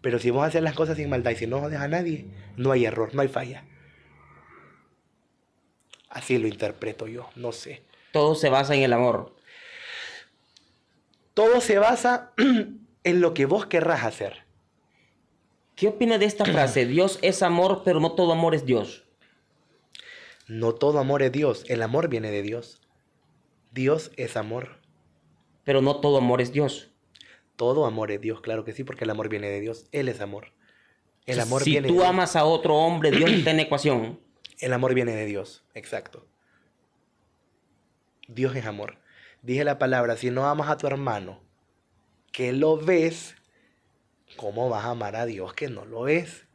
Pero si vos haces las cosas sin maldad y si no jodes a nadie, no hay error, no hay falla. Así lo interpreto yo, no sé. Todo se basa en el amor. Todo se basa en lo que vos querrás hacer. ¿Qué opina de esta frase? Dios es amor, pero no todo amor es Dios. No todo amor es Dios, el amor viene de Dios. Dios es amor. Pero no todo amor es Dios. Todo amor es Dios, claro que sí, porque el amor viene de Dios. Él es amor. El amor si tú amas a otro hombre, Dios está en ecuación. El amor viene de Dios, exacto. Dios es amor. Dije la palabra, si no amas a tu hermano, que lo ves, ¿cómo vas a amar a Dios que no lo ves?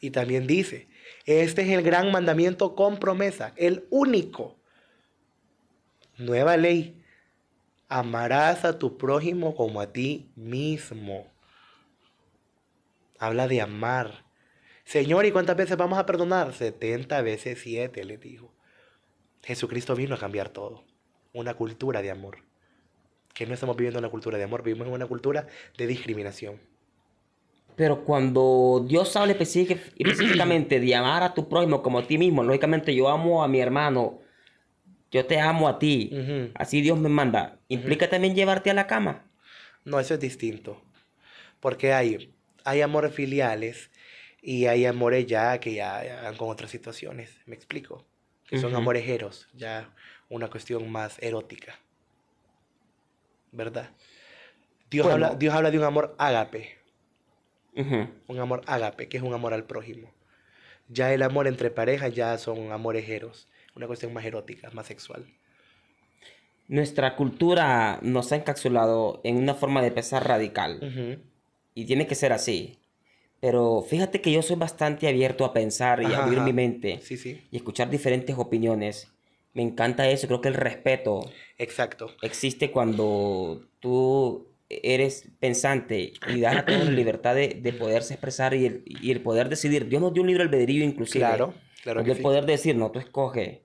Y también dice, este es el gran mandamiento con promesa, el único. Nueva ley, amarás a tu prójimo como a ti mismo. Habla de amar, Señor, ¿y cuántas veces vamos a perdonar? 70 veces 7, le dijo. Jesucristo vino a cambiar todo. Una cultura de amor. Que no estamos viviendo una cultura de amor, vivimos en una cultura de discriminación. Pero cuando Dios habla específicamente de amar a tu prójimo como a ti mismo, lógicamente yo amo a mi hermano, yo te amo a ti, así Dios me manda, ¿implica también llevarte a la cama? No, eso es distinto. Porque hay, hay amor filiales y hay amores ya que ya, van con otras situaciones, me explico. Que son amores ya una cuestión más erótica. ¿Verdad? Dios, habla, Dios habla de un amor ágape. Un amor ágape, que es un amor al prójimo. Ya el amor entre parejas ya son amorejeros, una cuestión más erótica, más sexual. Nuestra cultura nos ha encapsulado en una forma de pesar radical. Y tiene que ser así. Pero fíjate que yo soy bastante abierto a pensar y a abrir mi mente y escuchar diferentes opiniones. Me encanta eso, creo que el respeto Exacto. existe cuando tú eres pensante y das a todos la libertad de, poderse expresar y el, poder decidir. Dios nos dio un libre albedrío inclusive. Claro, claro. el poder decir, no, tú escoge.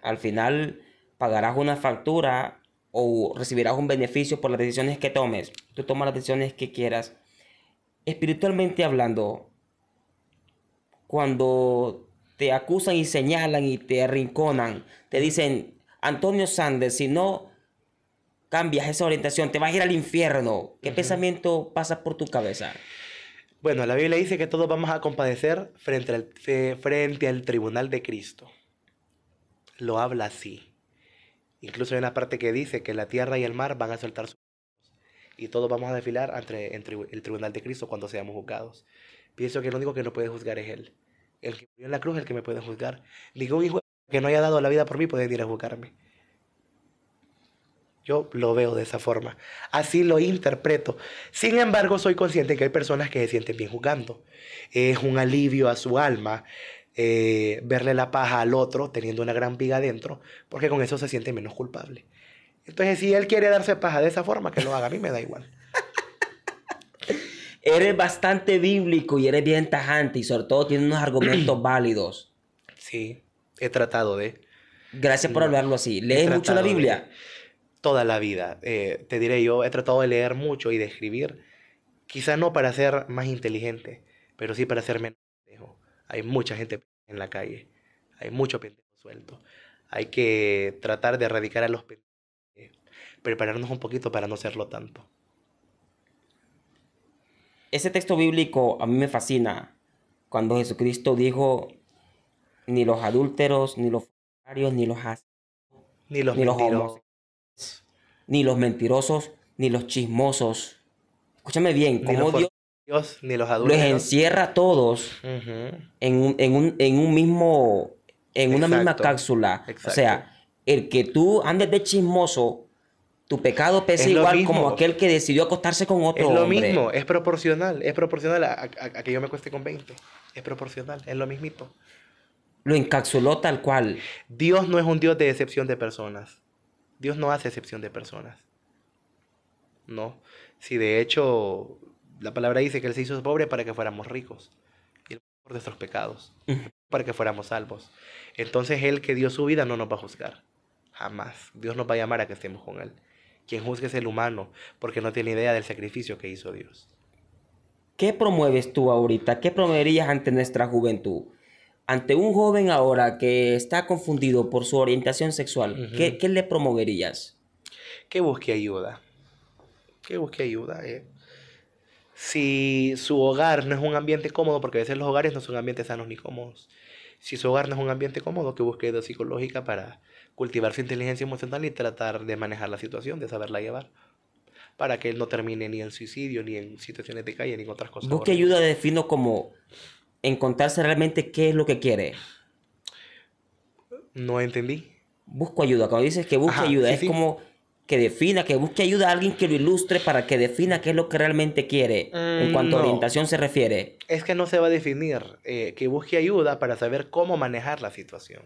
Al final pagarás una factura o recibirás un beneficio por las decisiones que tomes. Tú tomas las decisiones que quieras espiritualmente hablando, cuando te acusan y señalan y te arrinconan, te dicen, Antonio Sanders, si no cambias esa orientación, te vas a ir al infierno. ¿Qué pensamiento pasa por tu cabeza? Bueno, la Biblia dice que todos vamos a compadecer frente al, eh, frente al tribunal de Cristo. Lo habla así. Incluso hay una parte que dice que la tierra y el mar van a soltar su y todos vamos a desfilar ante, entre el tribunal de Cristo cuando seamos juzgados. Pienso que el único que no puede juzgar es Él. El que murió en la cruz es el que me puede juzgar. Ningún hijo que no haya dado la vida por mí puede venir a juzgarme. Yo lo veo de esa forma. Así lo interpreto. Sin embargo, soy consciente que hay personas que se sienten bien juzgando. Es un alivio a su alma eh, verle la paja al otro teniendo una gran viga adentro, porque con eso se siente menos culpable. Entonces, si él quiere darse paja de esa forma, que lo haga. A mí me da igual. eres bastante bíblico y eres bien tajante y sobre todo tienes unos argumentos válidos. Sí, he tratado de. Gracias por hablarlo así. ¿Lees mucho la Biblia? Toda la vida. Eh, te diré yo, he tratado de leer mucho y de escribir. Quizá no para ser más inteligente, pero sí para ser menos Hay mucha gente en la calle. Hay mucho pendejo suelto. Hay que tratar de erradicar a los prepararnos un poquito para no serlo tanto. Ese texto bíblico a mí me fascina. Cuando Jesucristo dijo, ni los adúlteros, ni los fornicarios, ni los ni los ni mentirosos. ni los mentirosos, ni los chismosos. Escúchame bien, como Dios, Dios, ni los encierra a todos en, un, mismo, en una misma cápsula. O sea, el que tú andes de chismoso tu pecado pesa igual como aquel que decidió acostarse con otro. hombre. Es lo mismo, es proporcional, es proporcional a, que yo me cueste con 20. Es proporcional, es lo mismito. Lo encapsuló tal cual. Dios no es un Dios de excepción de personas. Dios no hace excepción de personas. No. Si de hecho la palabra dice que Él se hizo pobre para que fuéramos ricos. Y Él por nuestros pecados. para que fuéramos salvos. Entonces Él que dio su vida no nos va a juzgar. Jamás. Dios nos va a llamar a que estemos con Él. Quien juzgue es el humano, porque no tiene idea del sacrificio que hizo Dios. ¿Qué promueves tú ahorita? ¿Qué promoverías ante nuestra juventud? Ante un joven ahora que está confundido por su orientación sexual, ¿qué, le promoverías? Que busque ayuda. Que busque ayuda. Eh. Si su hogar no es un ambiente cómodo, porque a veces los hogares no son ambientes sanos ni cómodos. Si su hogar no es un ambiente cómodo, que busque ayuda psicológica para, cultivar su inteligencia emocional y tratar de manejar la situación, de saberla llevar, para que él no termine ni en suicidio, ni en situaciones de calle, ni en otras cosas. Busque ayuda defino como encontrarse realmente qué es lo que quiere. No entendí. Busco ayuda, cuando dices que busque ayuda, es como que defina, que busque ayuda a alguien que lo ilustre para que defina qué es lo que realmente quiere en mm, cuanto a orientación se refiere. Es que no se va a definir, eh, que busque ayuda para saber cómo manejar la situación.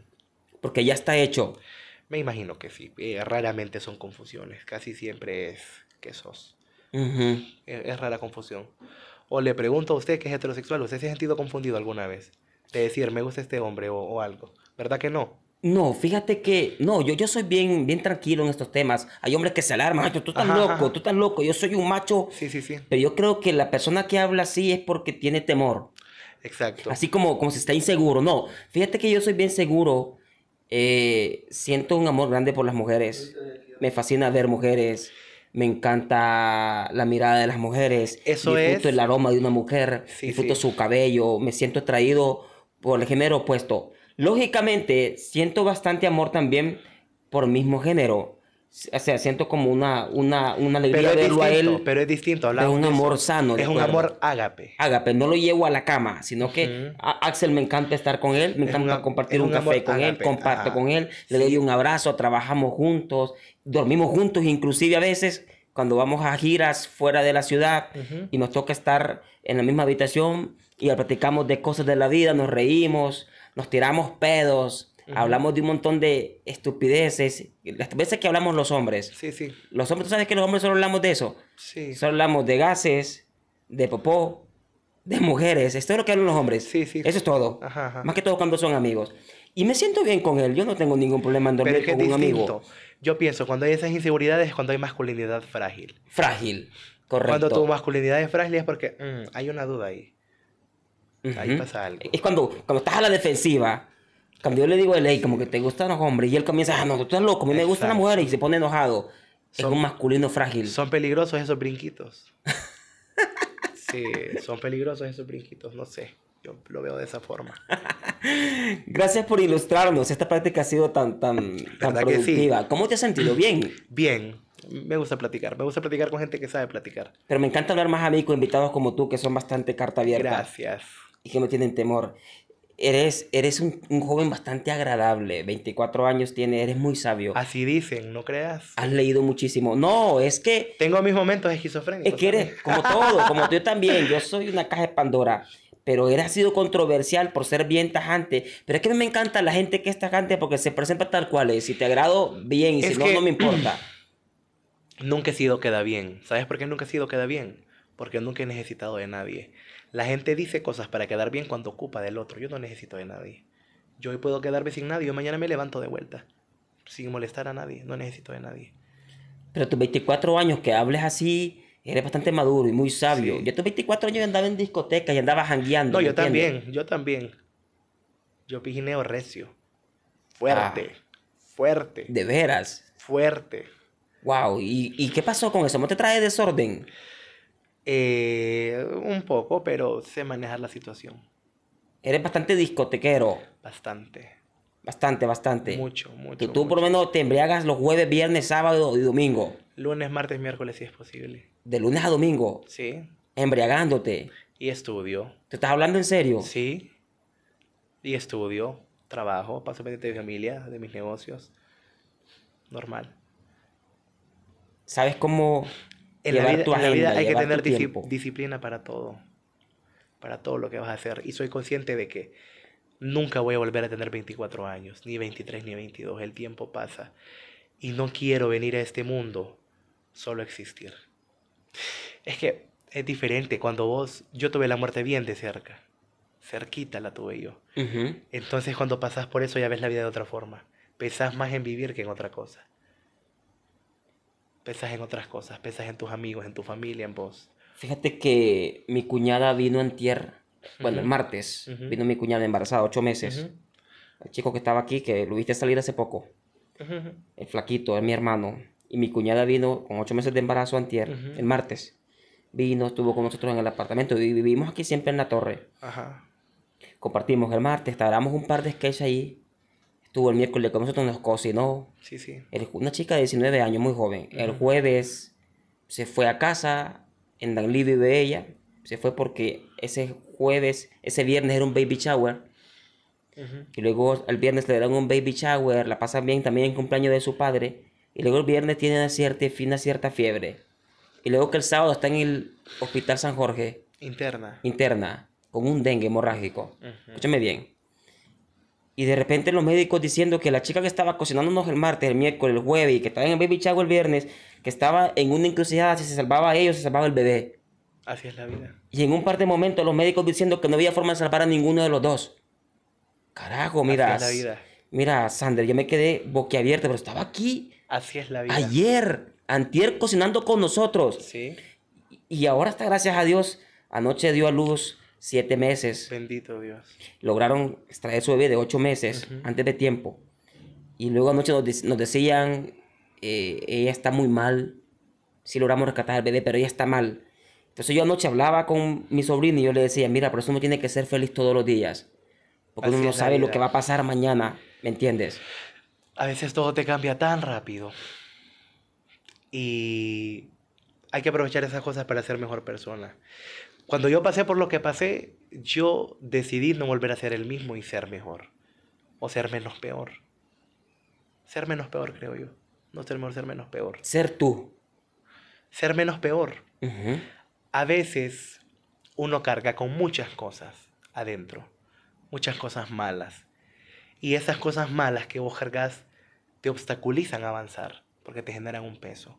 Porque ya está hecho. Me imagino que sí. Eh, raramente son confusiones. Casi siempre es que sos. es, rara confusión. O le pregunto a usted que es heterosexual. ¿Usted se ha sentido confundido alguna vez? De decir, me gusta este hombre o, algo. ¿Verdad que no? No, fíjate que, no, yo, yo soy bien, bien tranquilo en estos temas. Hay hombres que se alarman, tú estás loco, tú estás loco, yo soy un macho. Sí, sí, sí. Pero yo creo que la persona que habla así es porque tiene temor. Exacto. Así como, como si está inseguro. No, fíjate que yo soy bien seguro eh, siento un amor grande por las mujeres. Me fascina ver mujeres. Me encanta la mirada de las mujeres. Eso disfruto es... el aroma de una mujer. disfruto su cabello. Me siento atraído por el género opuesto. Lógicamente, siento bastante amor también por el mismo género. O sea, siento como una, una, una alegría pero verlo a él. Pero es distinto, Es un amor sano. Es un amor ágape. Ágape, no lo llevo a la cama, sino que a Axel me encanta estar con él, me encanta compartir un, café con él, comparto con él, le doy un abrazo, trabajamos juntos, dormimos juntos, inclusive a veces cuando vamos a giras fuera de la ciudad y nos toca estar en la misma habitación y platicamos de cosas de la vida, nos reímos, nos tiramos pedos, Hablamos de un montón de estupideces, las veces que hablamos los hombres. Sí, sí. Los hombres, ¿tú sabes que los hombres solo hablamos de eso? Sí. Solo hablamos de gases, de popó, de mujeres. Esto es lo que hablan los hombres. Sí, sí. Eso es todo. Más que todo cuando son amigos. Y me siento bien con él. Yo no tengo ningún problema en dormir con un amigo. Yo pienso, cuando hay esas inseguridades es cuando hay masculinidad frágil. Frágil, correcto. Cuando tu masculinidad es frágil es porque mm, hay una duda ahí. Ahí pasa algo. Es cuando, cuando estás a la defensiva cambió yo le digo a ley, como que te gustan los hombres, y él comienza, ah, no, tú estás loco, a mí me gustan las mujeres, y se pone enojado. Son, es un masculino frágil. Son peligrosos esos brinquitos. sí, son peligrosos esos brinquitos, no sé. Yo lo veo de esa forma. Gracias por ilustrarnos. Esta práctica ha sido tan, tan, tan productiva. ¿Cómo te has sentido? ¿Bien? Bien. Me gusta platicar. Me gusta platicar con gente que sabe platicar. Pero me encanta hablar más a mí con invitados como tú, que son bastante carta abierta. Gracias. Y que no tienen temor eres, eres un, un, joven bastante agradable, 24 años tiene, eres muy sabio. Así dicen, no creas. Has leído muchísimo. No, es que... Tengo mis momentos esquizofrénicos. Es que como todo, como tú también, yo soy una caja de Pandora. Pero él ha sido controversial por ser bien tajante. Pero es que me encanta la gente que es tajante porque se presenta tal cual es. Si te agrado, bien. Y si no, no me importa. nunca he sido queda bien. ¿Sabes por qué nunca he sido queda bien? Porque nunca he necesitado de nadie. La gente dice cosas para quedar bien cuando ocupa del otro. Yo no necesito de nadie. Yo hoy puedo quedarme sin nadie. Yo mañana me levanto de vuelta. Sin molestar a nadie. No necesito de nadie. Pero tus 24 años que hables así, eres bastante maduro y muy sabio. Yo tus 24 años andaba en discotecas y andaba jangueando. No, yo también. Yo también. Yo pigineo recio. Fuerte. Ah. fuerte. De veras. Fuerte. Wow. ¿Y, ¿Y qué pasó con eso? ¿No te trae desorden? Eh, un poco, pero sé manejar la situación. Eres bastante discotequero. Bastante. Bastante, bastante. Mucho, mucho. Que tú por lo menos te embriagas los jueves, viernes, sábado y domingo. Lunes, martes, miércoles, si es posible. De lunes a domingo. Sí. Embriagándote. Y estudio. ¿Te estás hablando en serio? Sí. Y estudio, trabajo, paso pendiente de mi familia, de mis negocios. Normal. ¿Sabes cómo en, la vida, hay que tener disciplina para todo, para todo lo que vas a hacer. Y soy consciente de que nunca voy a volver a tener 24 años, ni 23, ni 22. El tiempo pasa. Y no quiero venir a este mundo solo a existir. Es que es diferente cuando vos, yo tuve la muerte bien de cerca, cerquita la tuve yo. Entonces cuando pasas por eso ya ves la vida de otra forma. Pensás más en vivir que en otra cosa pesas en otras cosas, pesas en tus amigos, en tu familia, en vos. Fíjate que mi cuñada vino en tierra, bueno, el martes, vino mi cuñada embarazada, ocho meses. El chico que estaba aquí, que lo viste salir hace poco, el flaquito, es mi hermano. Y mi cuñada vino con ocho meses de embarazo antier, el martes. Vino, estuvo con nosotros en el apartamento y vivimos aquí siempre en la torre. Compartimos el martes, tardamos un par de sketches ahí tuvo el miércoles con nosotros, nos cocinó. Sí, sí. una chica de 19 años, muy joven. El jueves se fue a casa, en la y de ella. Se fue porque ese jueves, ese viernes era un baby shower. Y luego el viernes le dan un baby shower, la pasan bien también en cumpleaños de su padre. Y luego el viernes tiene una cierta, cierta fiebre. Y luego que el sábado está en el Hospital San Jorge. Interna. Interna, con un dengue hemorrágico. Escúchame bien. Y de repente los médicos diciendo que la chica que estaba cocinándonos el martes, el miércoles, el jueves y que estaba en el baby Chago el viernes, que estaba en una encrucijada, si se salvaba a ellos, se salvaba el bebé. Así es la vida. Y en un par de momentos los médicos diciendo que no había forma de salvar a ninguno de los dos. Carajo, mira. Así es la vida. Mira, Sander, yo me quedé boquiabierto, pero estaba aquí. Así es la vida. Ayer, antier cocinando con nosotros. Sí. Y ahora está, gracias a Dios, anoche dio a luz siete meses. Bendito Dios. Lograron extraer su bebé de ocho meses antes de tiempo. Y luego anoche nos, decían, eh, ella está muy mal. Si sí logramos rescatar al bebé, pero ella está mal. Entonces yo anoche hablaba con mi sobrino y yo le decía, mira, por eso uno tiene que ser feliz todos los días. Porque uno no sabe lo que va a pasar mañana, ¿me entiendes? A veces todo te cambia tan rápido. Y hay que aprovechar esas cosas para ser mejor persona. Cuando yo pasé por lo que pasé, yo decidí no volver a ser el mismo y ser mejor. O ser menos peor. Ser menos peor, creo yo. No ser mejor, ser menos peor. Ser tú. Ser menos peor. A veces uno carga con muchas cosas adentro. Muchas cosas malas. Y esas cosas malas que vos cargas te obstaculizan a avanzar porque te generan un peso.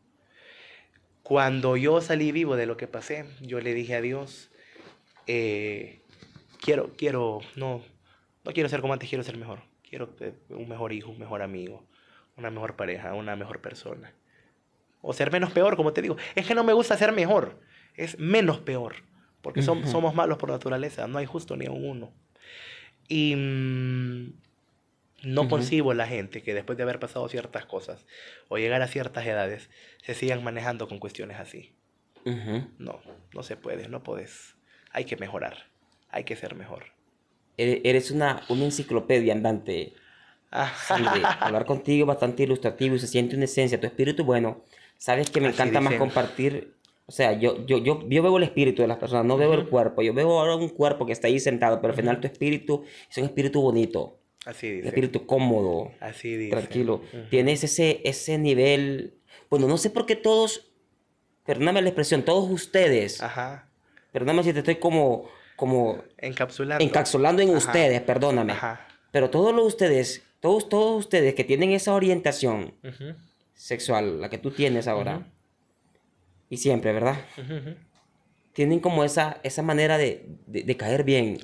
Cuando yo salí vivo de lo que pasé, yo le dije a Dios, eh, quiero, quiero, no, no quiero ser como antes, quiero ser mejor. Quiero un mejor hijo, un mejor amigo, una mejor pareja, una mejor persona. O ser menos peor, como te digo. Es que no me gusta ser mejor, es menos peor. Porque somos malos por naturaleza, no hay justo ni a uno. Y mm, no concibo la gente que después de haber pasado ciertas cosas o llegar a ciertas edades se sigan manejando con cuestiones así. No, no se puede, no puedes. Hay que mejorar, hay que ser mejor. E-, eres una, una enciclopedia andante. Ah. hablar contigo es bastante ilustrativo y se siente una esencia. Tu espíritu, bueno, sabes que me encanta más compartir o sea, yo, yo, yo, veo el espíritu de las personas, no veo el cuerpo. Yo veo ahora un cuerpo que está ahí sentado, pero al final tu espíritu es un espíritu bonito. Así dice. espíritu cómodo. Así dice. Tranquilo. Tienes ese, ese nivel. Bueno, no sé por qué todos. Perdóname la expresión, todos ustedes. Ajá. Perdóname si te estoy como. como encapsulando. Encapsulando en ustedes, perdóname. Ajá. Pero todos los ustedes, todos, todos ustedes que tienen esa orientación sexual, la que tú tienes ahora. Y siempre, ¿verdad? Tienen como esa, esa manera de caer bien.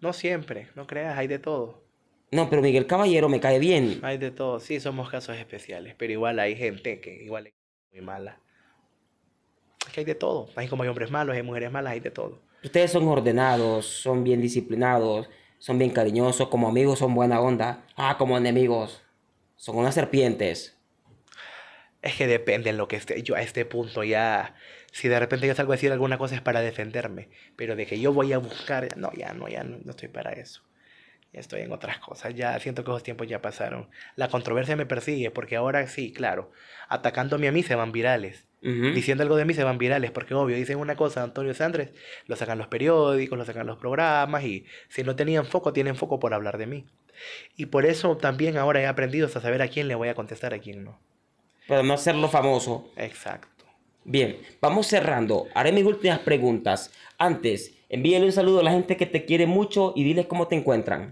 No siempre, no creas, hay de todo. No, pero Miguel Caballero me cae bien. Hay de todo, sí, somos casos especiales, pero igual hay gente que igual es muy mala. Es que hay de todo. Hay como hay hombres malos, hay mujeres malas, hay de todo. Ustedes son ordenados, son bien disciplinados, son bien cariñosos, como amigos son buena onda. Ah, como enemigos, son unas serpientes. Es que depende en lo que esté. Yo a este punto ya, si de repente yo salgo a decir alguna cosa es para defenderme, pero de que yo voy a buscar, no, ya no, ya no, no estoy para eso estoy en otras cosas, ya siento que esos tiempos ya pasaron. La controversia me persigue porque ahora sí, claro, atacándome a mí se van virales. Diciendo algo de mí se van virales, porque obvio, dicen una cosa Antonio Sandres, lo sacan los periódicos, lo sacan los programas, y si no tenían foco, tienen foco por hablar de mí. Y por eso también ahora he aprendido a saber a quién le voy a contestar, a quién no. Para no lo famoso. Exacto. Bien, vamos cerrando. Haré mis últimas preguntas. Antes, Envíale un saludo a la gente que te quiere mucho y diles cómo te encuentran.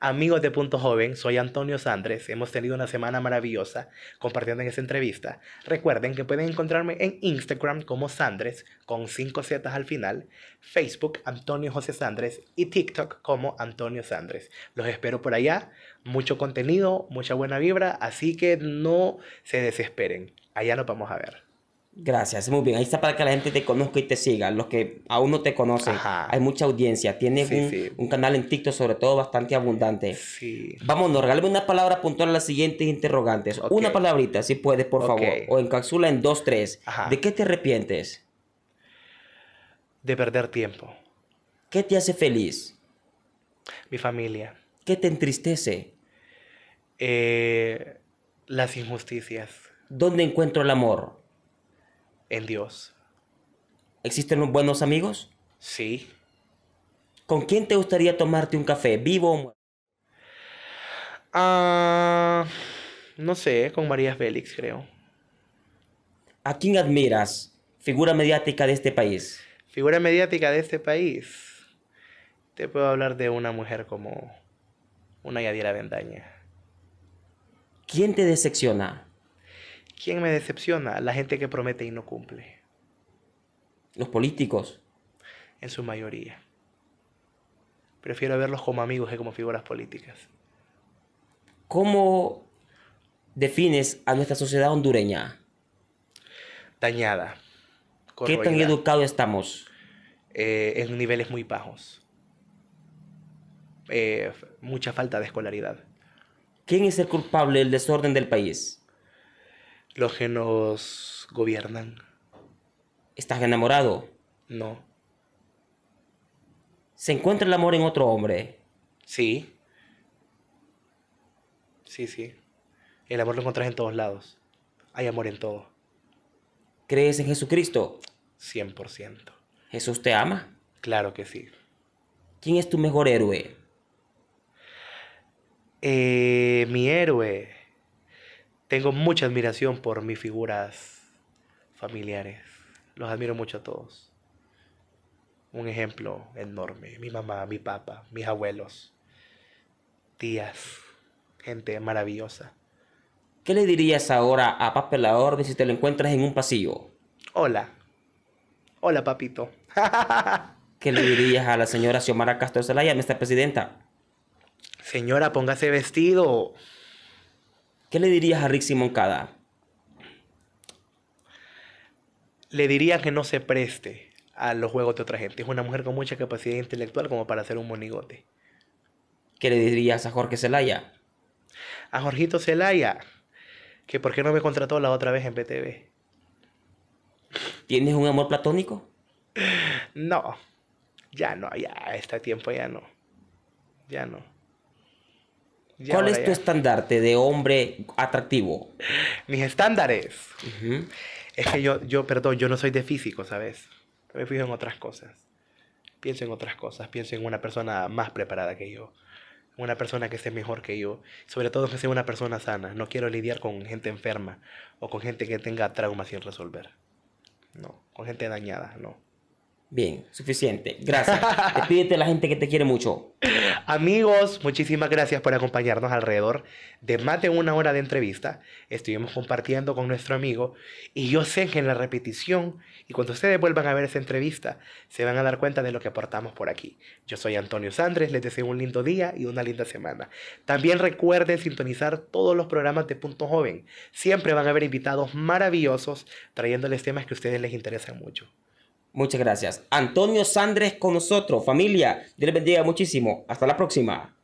Amigos de Punto Joven, soy Antonio Sandres. Hemos tenido una semana maravillosa compartiendo en esta entrevista. Recuerden que pueden encontrarme en Instagram como Sandres con 5 Z al final, Facebook Antonio José Sandres y TikTok como Antonio Sandres. Los espero por allá. Mucho contenido, mucha buena vibra, así que no se desesperen. Allá nos vamos a ver. Gracias, muy bien. Ahí está para que la gente te conozca y te siga. Los que aún no te conocen, hay mucha audiencia. Tienes un, canal en TikTok, sobre todo, bastante abundante. Sí. Vámonos, regálame una palabra puntual a las siguientes interrogantes. Una palabrita, si puedes, por favor. O encapsula en dos, tres. ¿De qué te arrepientes? De perder tiempo. ¿Qué te hace feliz? Mi familia. ¿Qué te entristece? Eh, las injusticias. ¿Dónde encuentro el amor? El Dios. ¿Existen buenos amigos? Sí. ¿Con quién te gustaría tomarte un café, vivo o muerto? Ah, no sé, con María Félix, creo. ¿A quién admiras? Figura mediática de este país. Figura mediática de este país. Te puedo hablar de una mujer como una Yadira Vendaña. ¿Quién te decepciona? ¿Quién me decepciona? La gente que promete y no cumple. Los políticos. En su mayoría. Prefiero verlos como amigos que como figuras políticas. ¿Cómo defines a nuestra sociedad hondureña? Dañada. ¿Qué tan educados estamos? Eh, en niveles muy bajos. Eh, mucha falta de escolaridad. ¿Quién es el culpable del desorden del país? Los que nos gobiernan. ¿Estás enamorado? No. ¿Se encuentra el amor en otro hombre? Sí. Sí, sí. El amor lo encuentras en todos lados. Hay amor en todo. ¿Crees en Jesucristo? 100%. ¿Jesús te ama? Claro que sí. ¿Quién es tu mejor héroe? Eh, mi héroe. Tengo mucha admiración por mis figuras familiares. Los admiro mucho a todos. Un ejemplo enorme. Mi mamá, mi papá, mis abuelos, tías, gente maravillosa. ¿Qué le dirías ahora a Papelador si te lo encuentras en un pasillo? Hola. Hola, papito. ¿Qué le dirías a la señora Xiomara Castro Zelaya, nuestra presidenta? Señora, póngase vestido. ¿Qué le dirías a Simon Moncada? Le diría que no se preste a los juegos de otra gente. Es una mujer con mucha capacidad intelectual como para hacer un monigote. ¿Qué le dirías a Jorge Zelaya? A Jorgito Zelaya, que por qué no me contrató la otra vez en PTV. ¿Tienes un amor platónico? No, ya no, ya está tiempo ya no. Ya no. ¿Cuál es tu estandarte de hombre atractivo? Mis estándares. Es que yo, yo, perdón, yo no soy de físico, ¿sabes? Me fijo en otras cosas. Pienso en otras cosas. Pienso en una persona más preparada que yo. Una persona que esté mejor que yo. Sobre todo que sea una persona sana. No quiero lidiar con gente enferma o con gente que tenga traumas sin resolver. No, con gente dañada, no. Bien, suficiente. Gracias. Despídete a la gente que te quiere mucho. Amigos, muchísimas gracias por acompañarnos alrededor de más de una hora de entrevista. Estuvimos compartiendo con nuestro amigo y yo sé que en la repetición y cuando ustedes vuelvan a ver esa entrevista se van a dar cuenta de lo que aportamos por aquí. Yo soy Antonio Sandres, les deseo un lindo día y una linda semana. También recuerden sintonizar todos los programas de Punto Joven. Siempre van a haber invitados maravillosos trayéndoles temas que a ustedes les interesan mucho. Muchas gracias. Antonio Sandres con nosotros, familia. Dios les bendiga muchísimo. Hasta la próxima.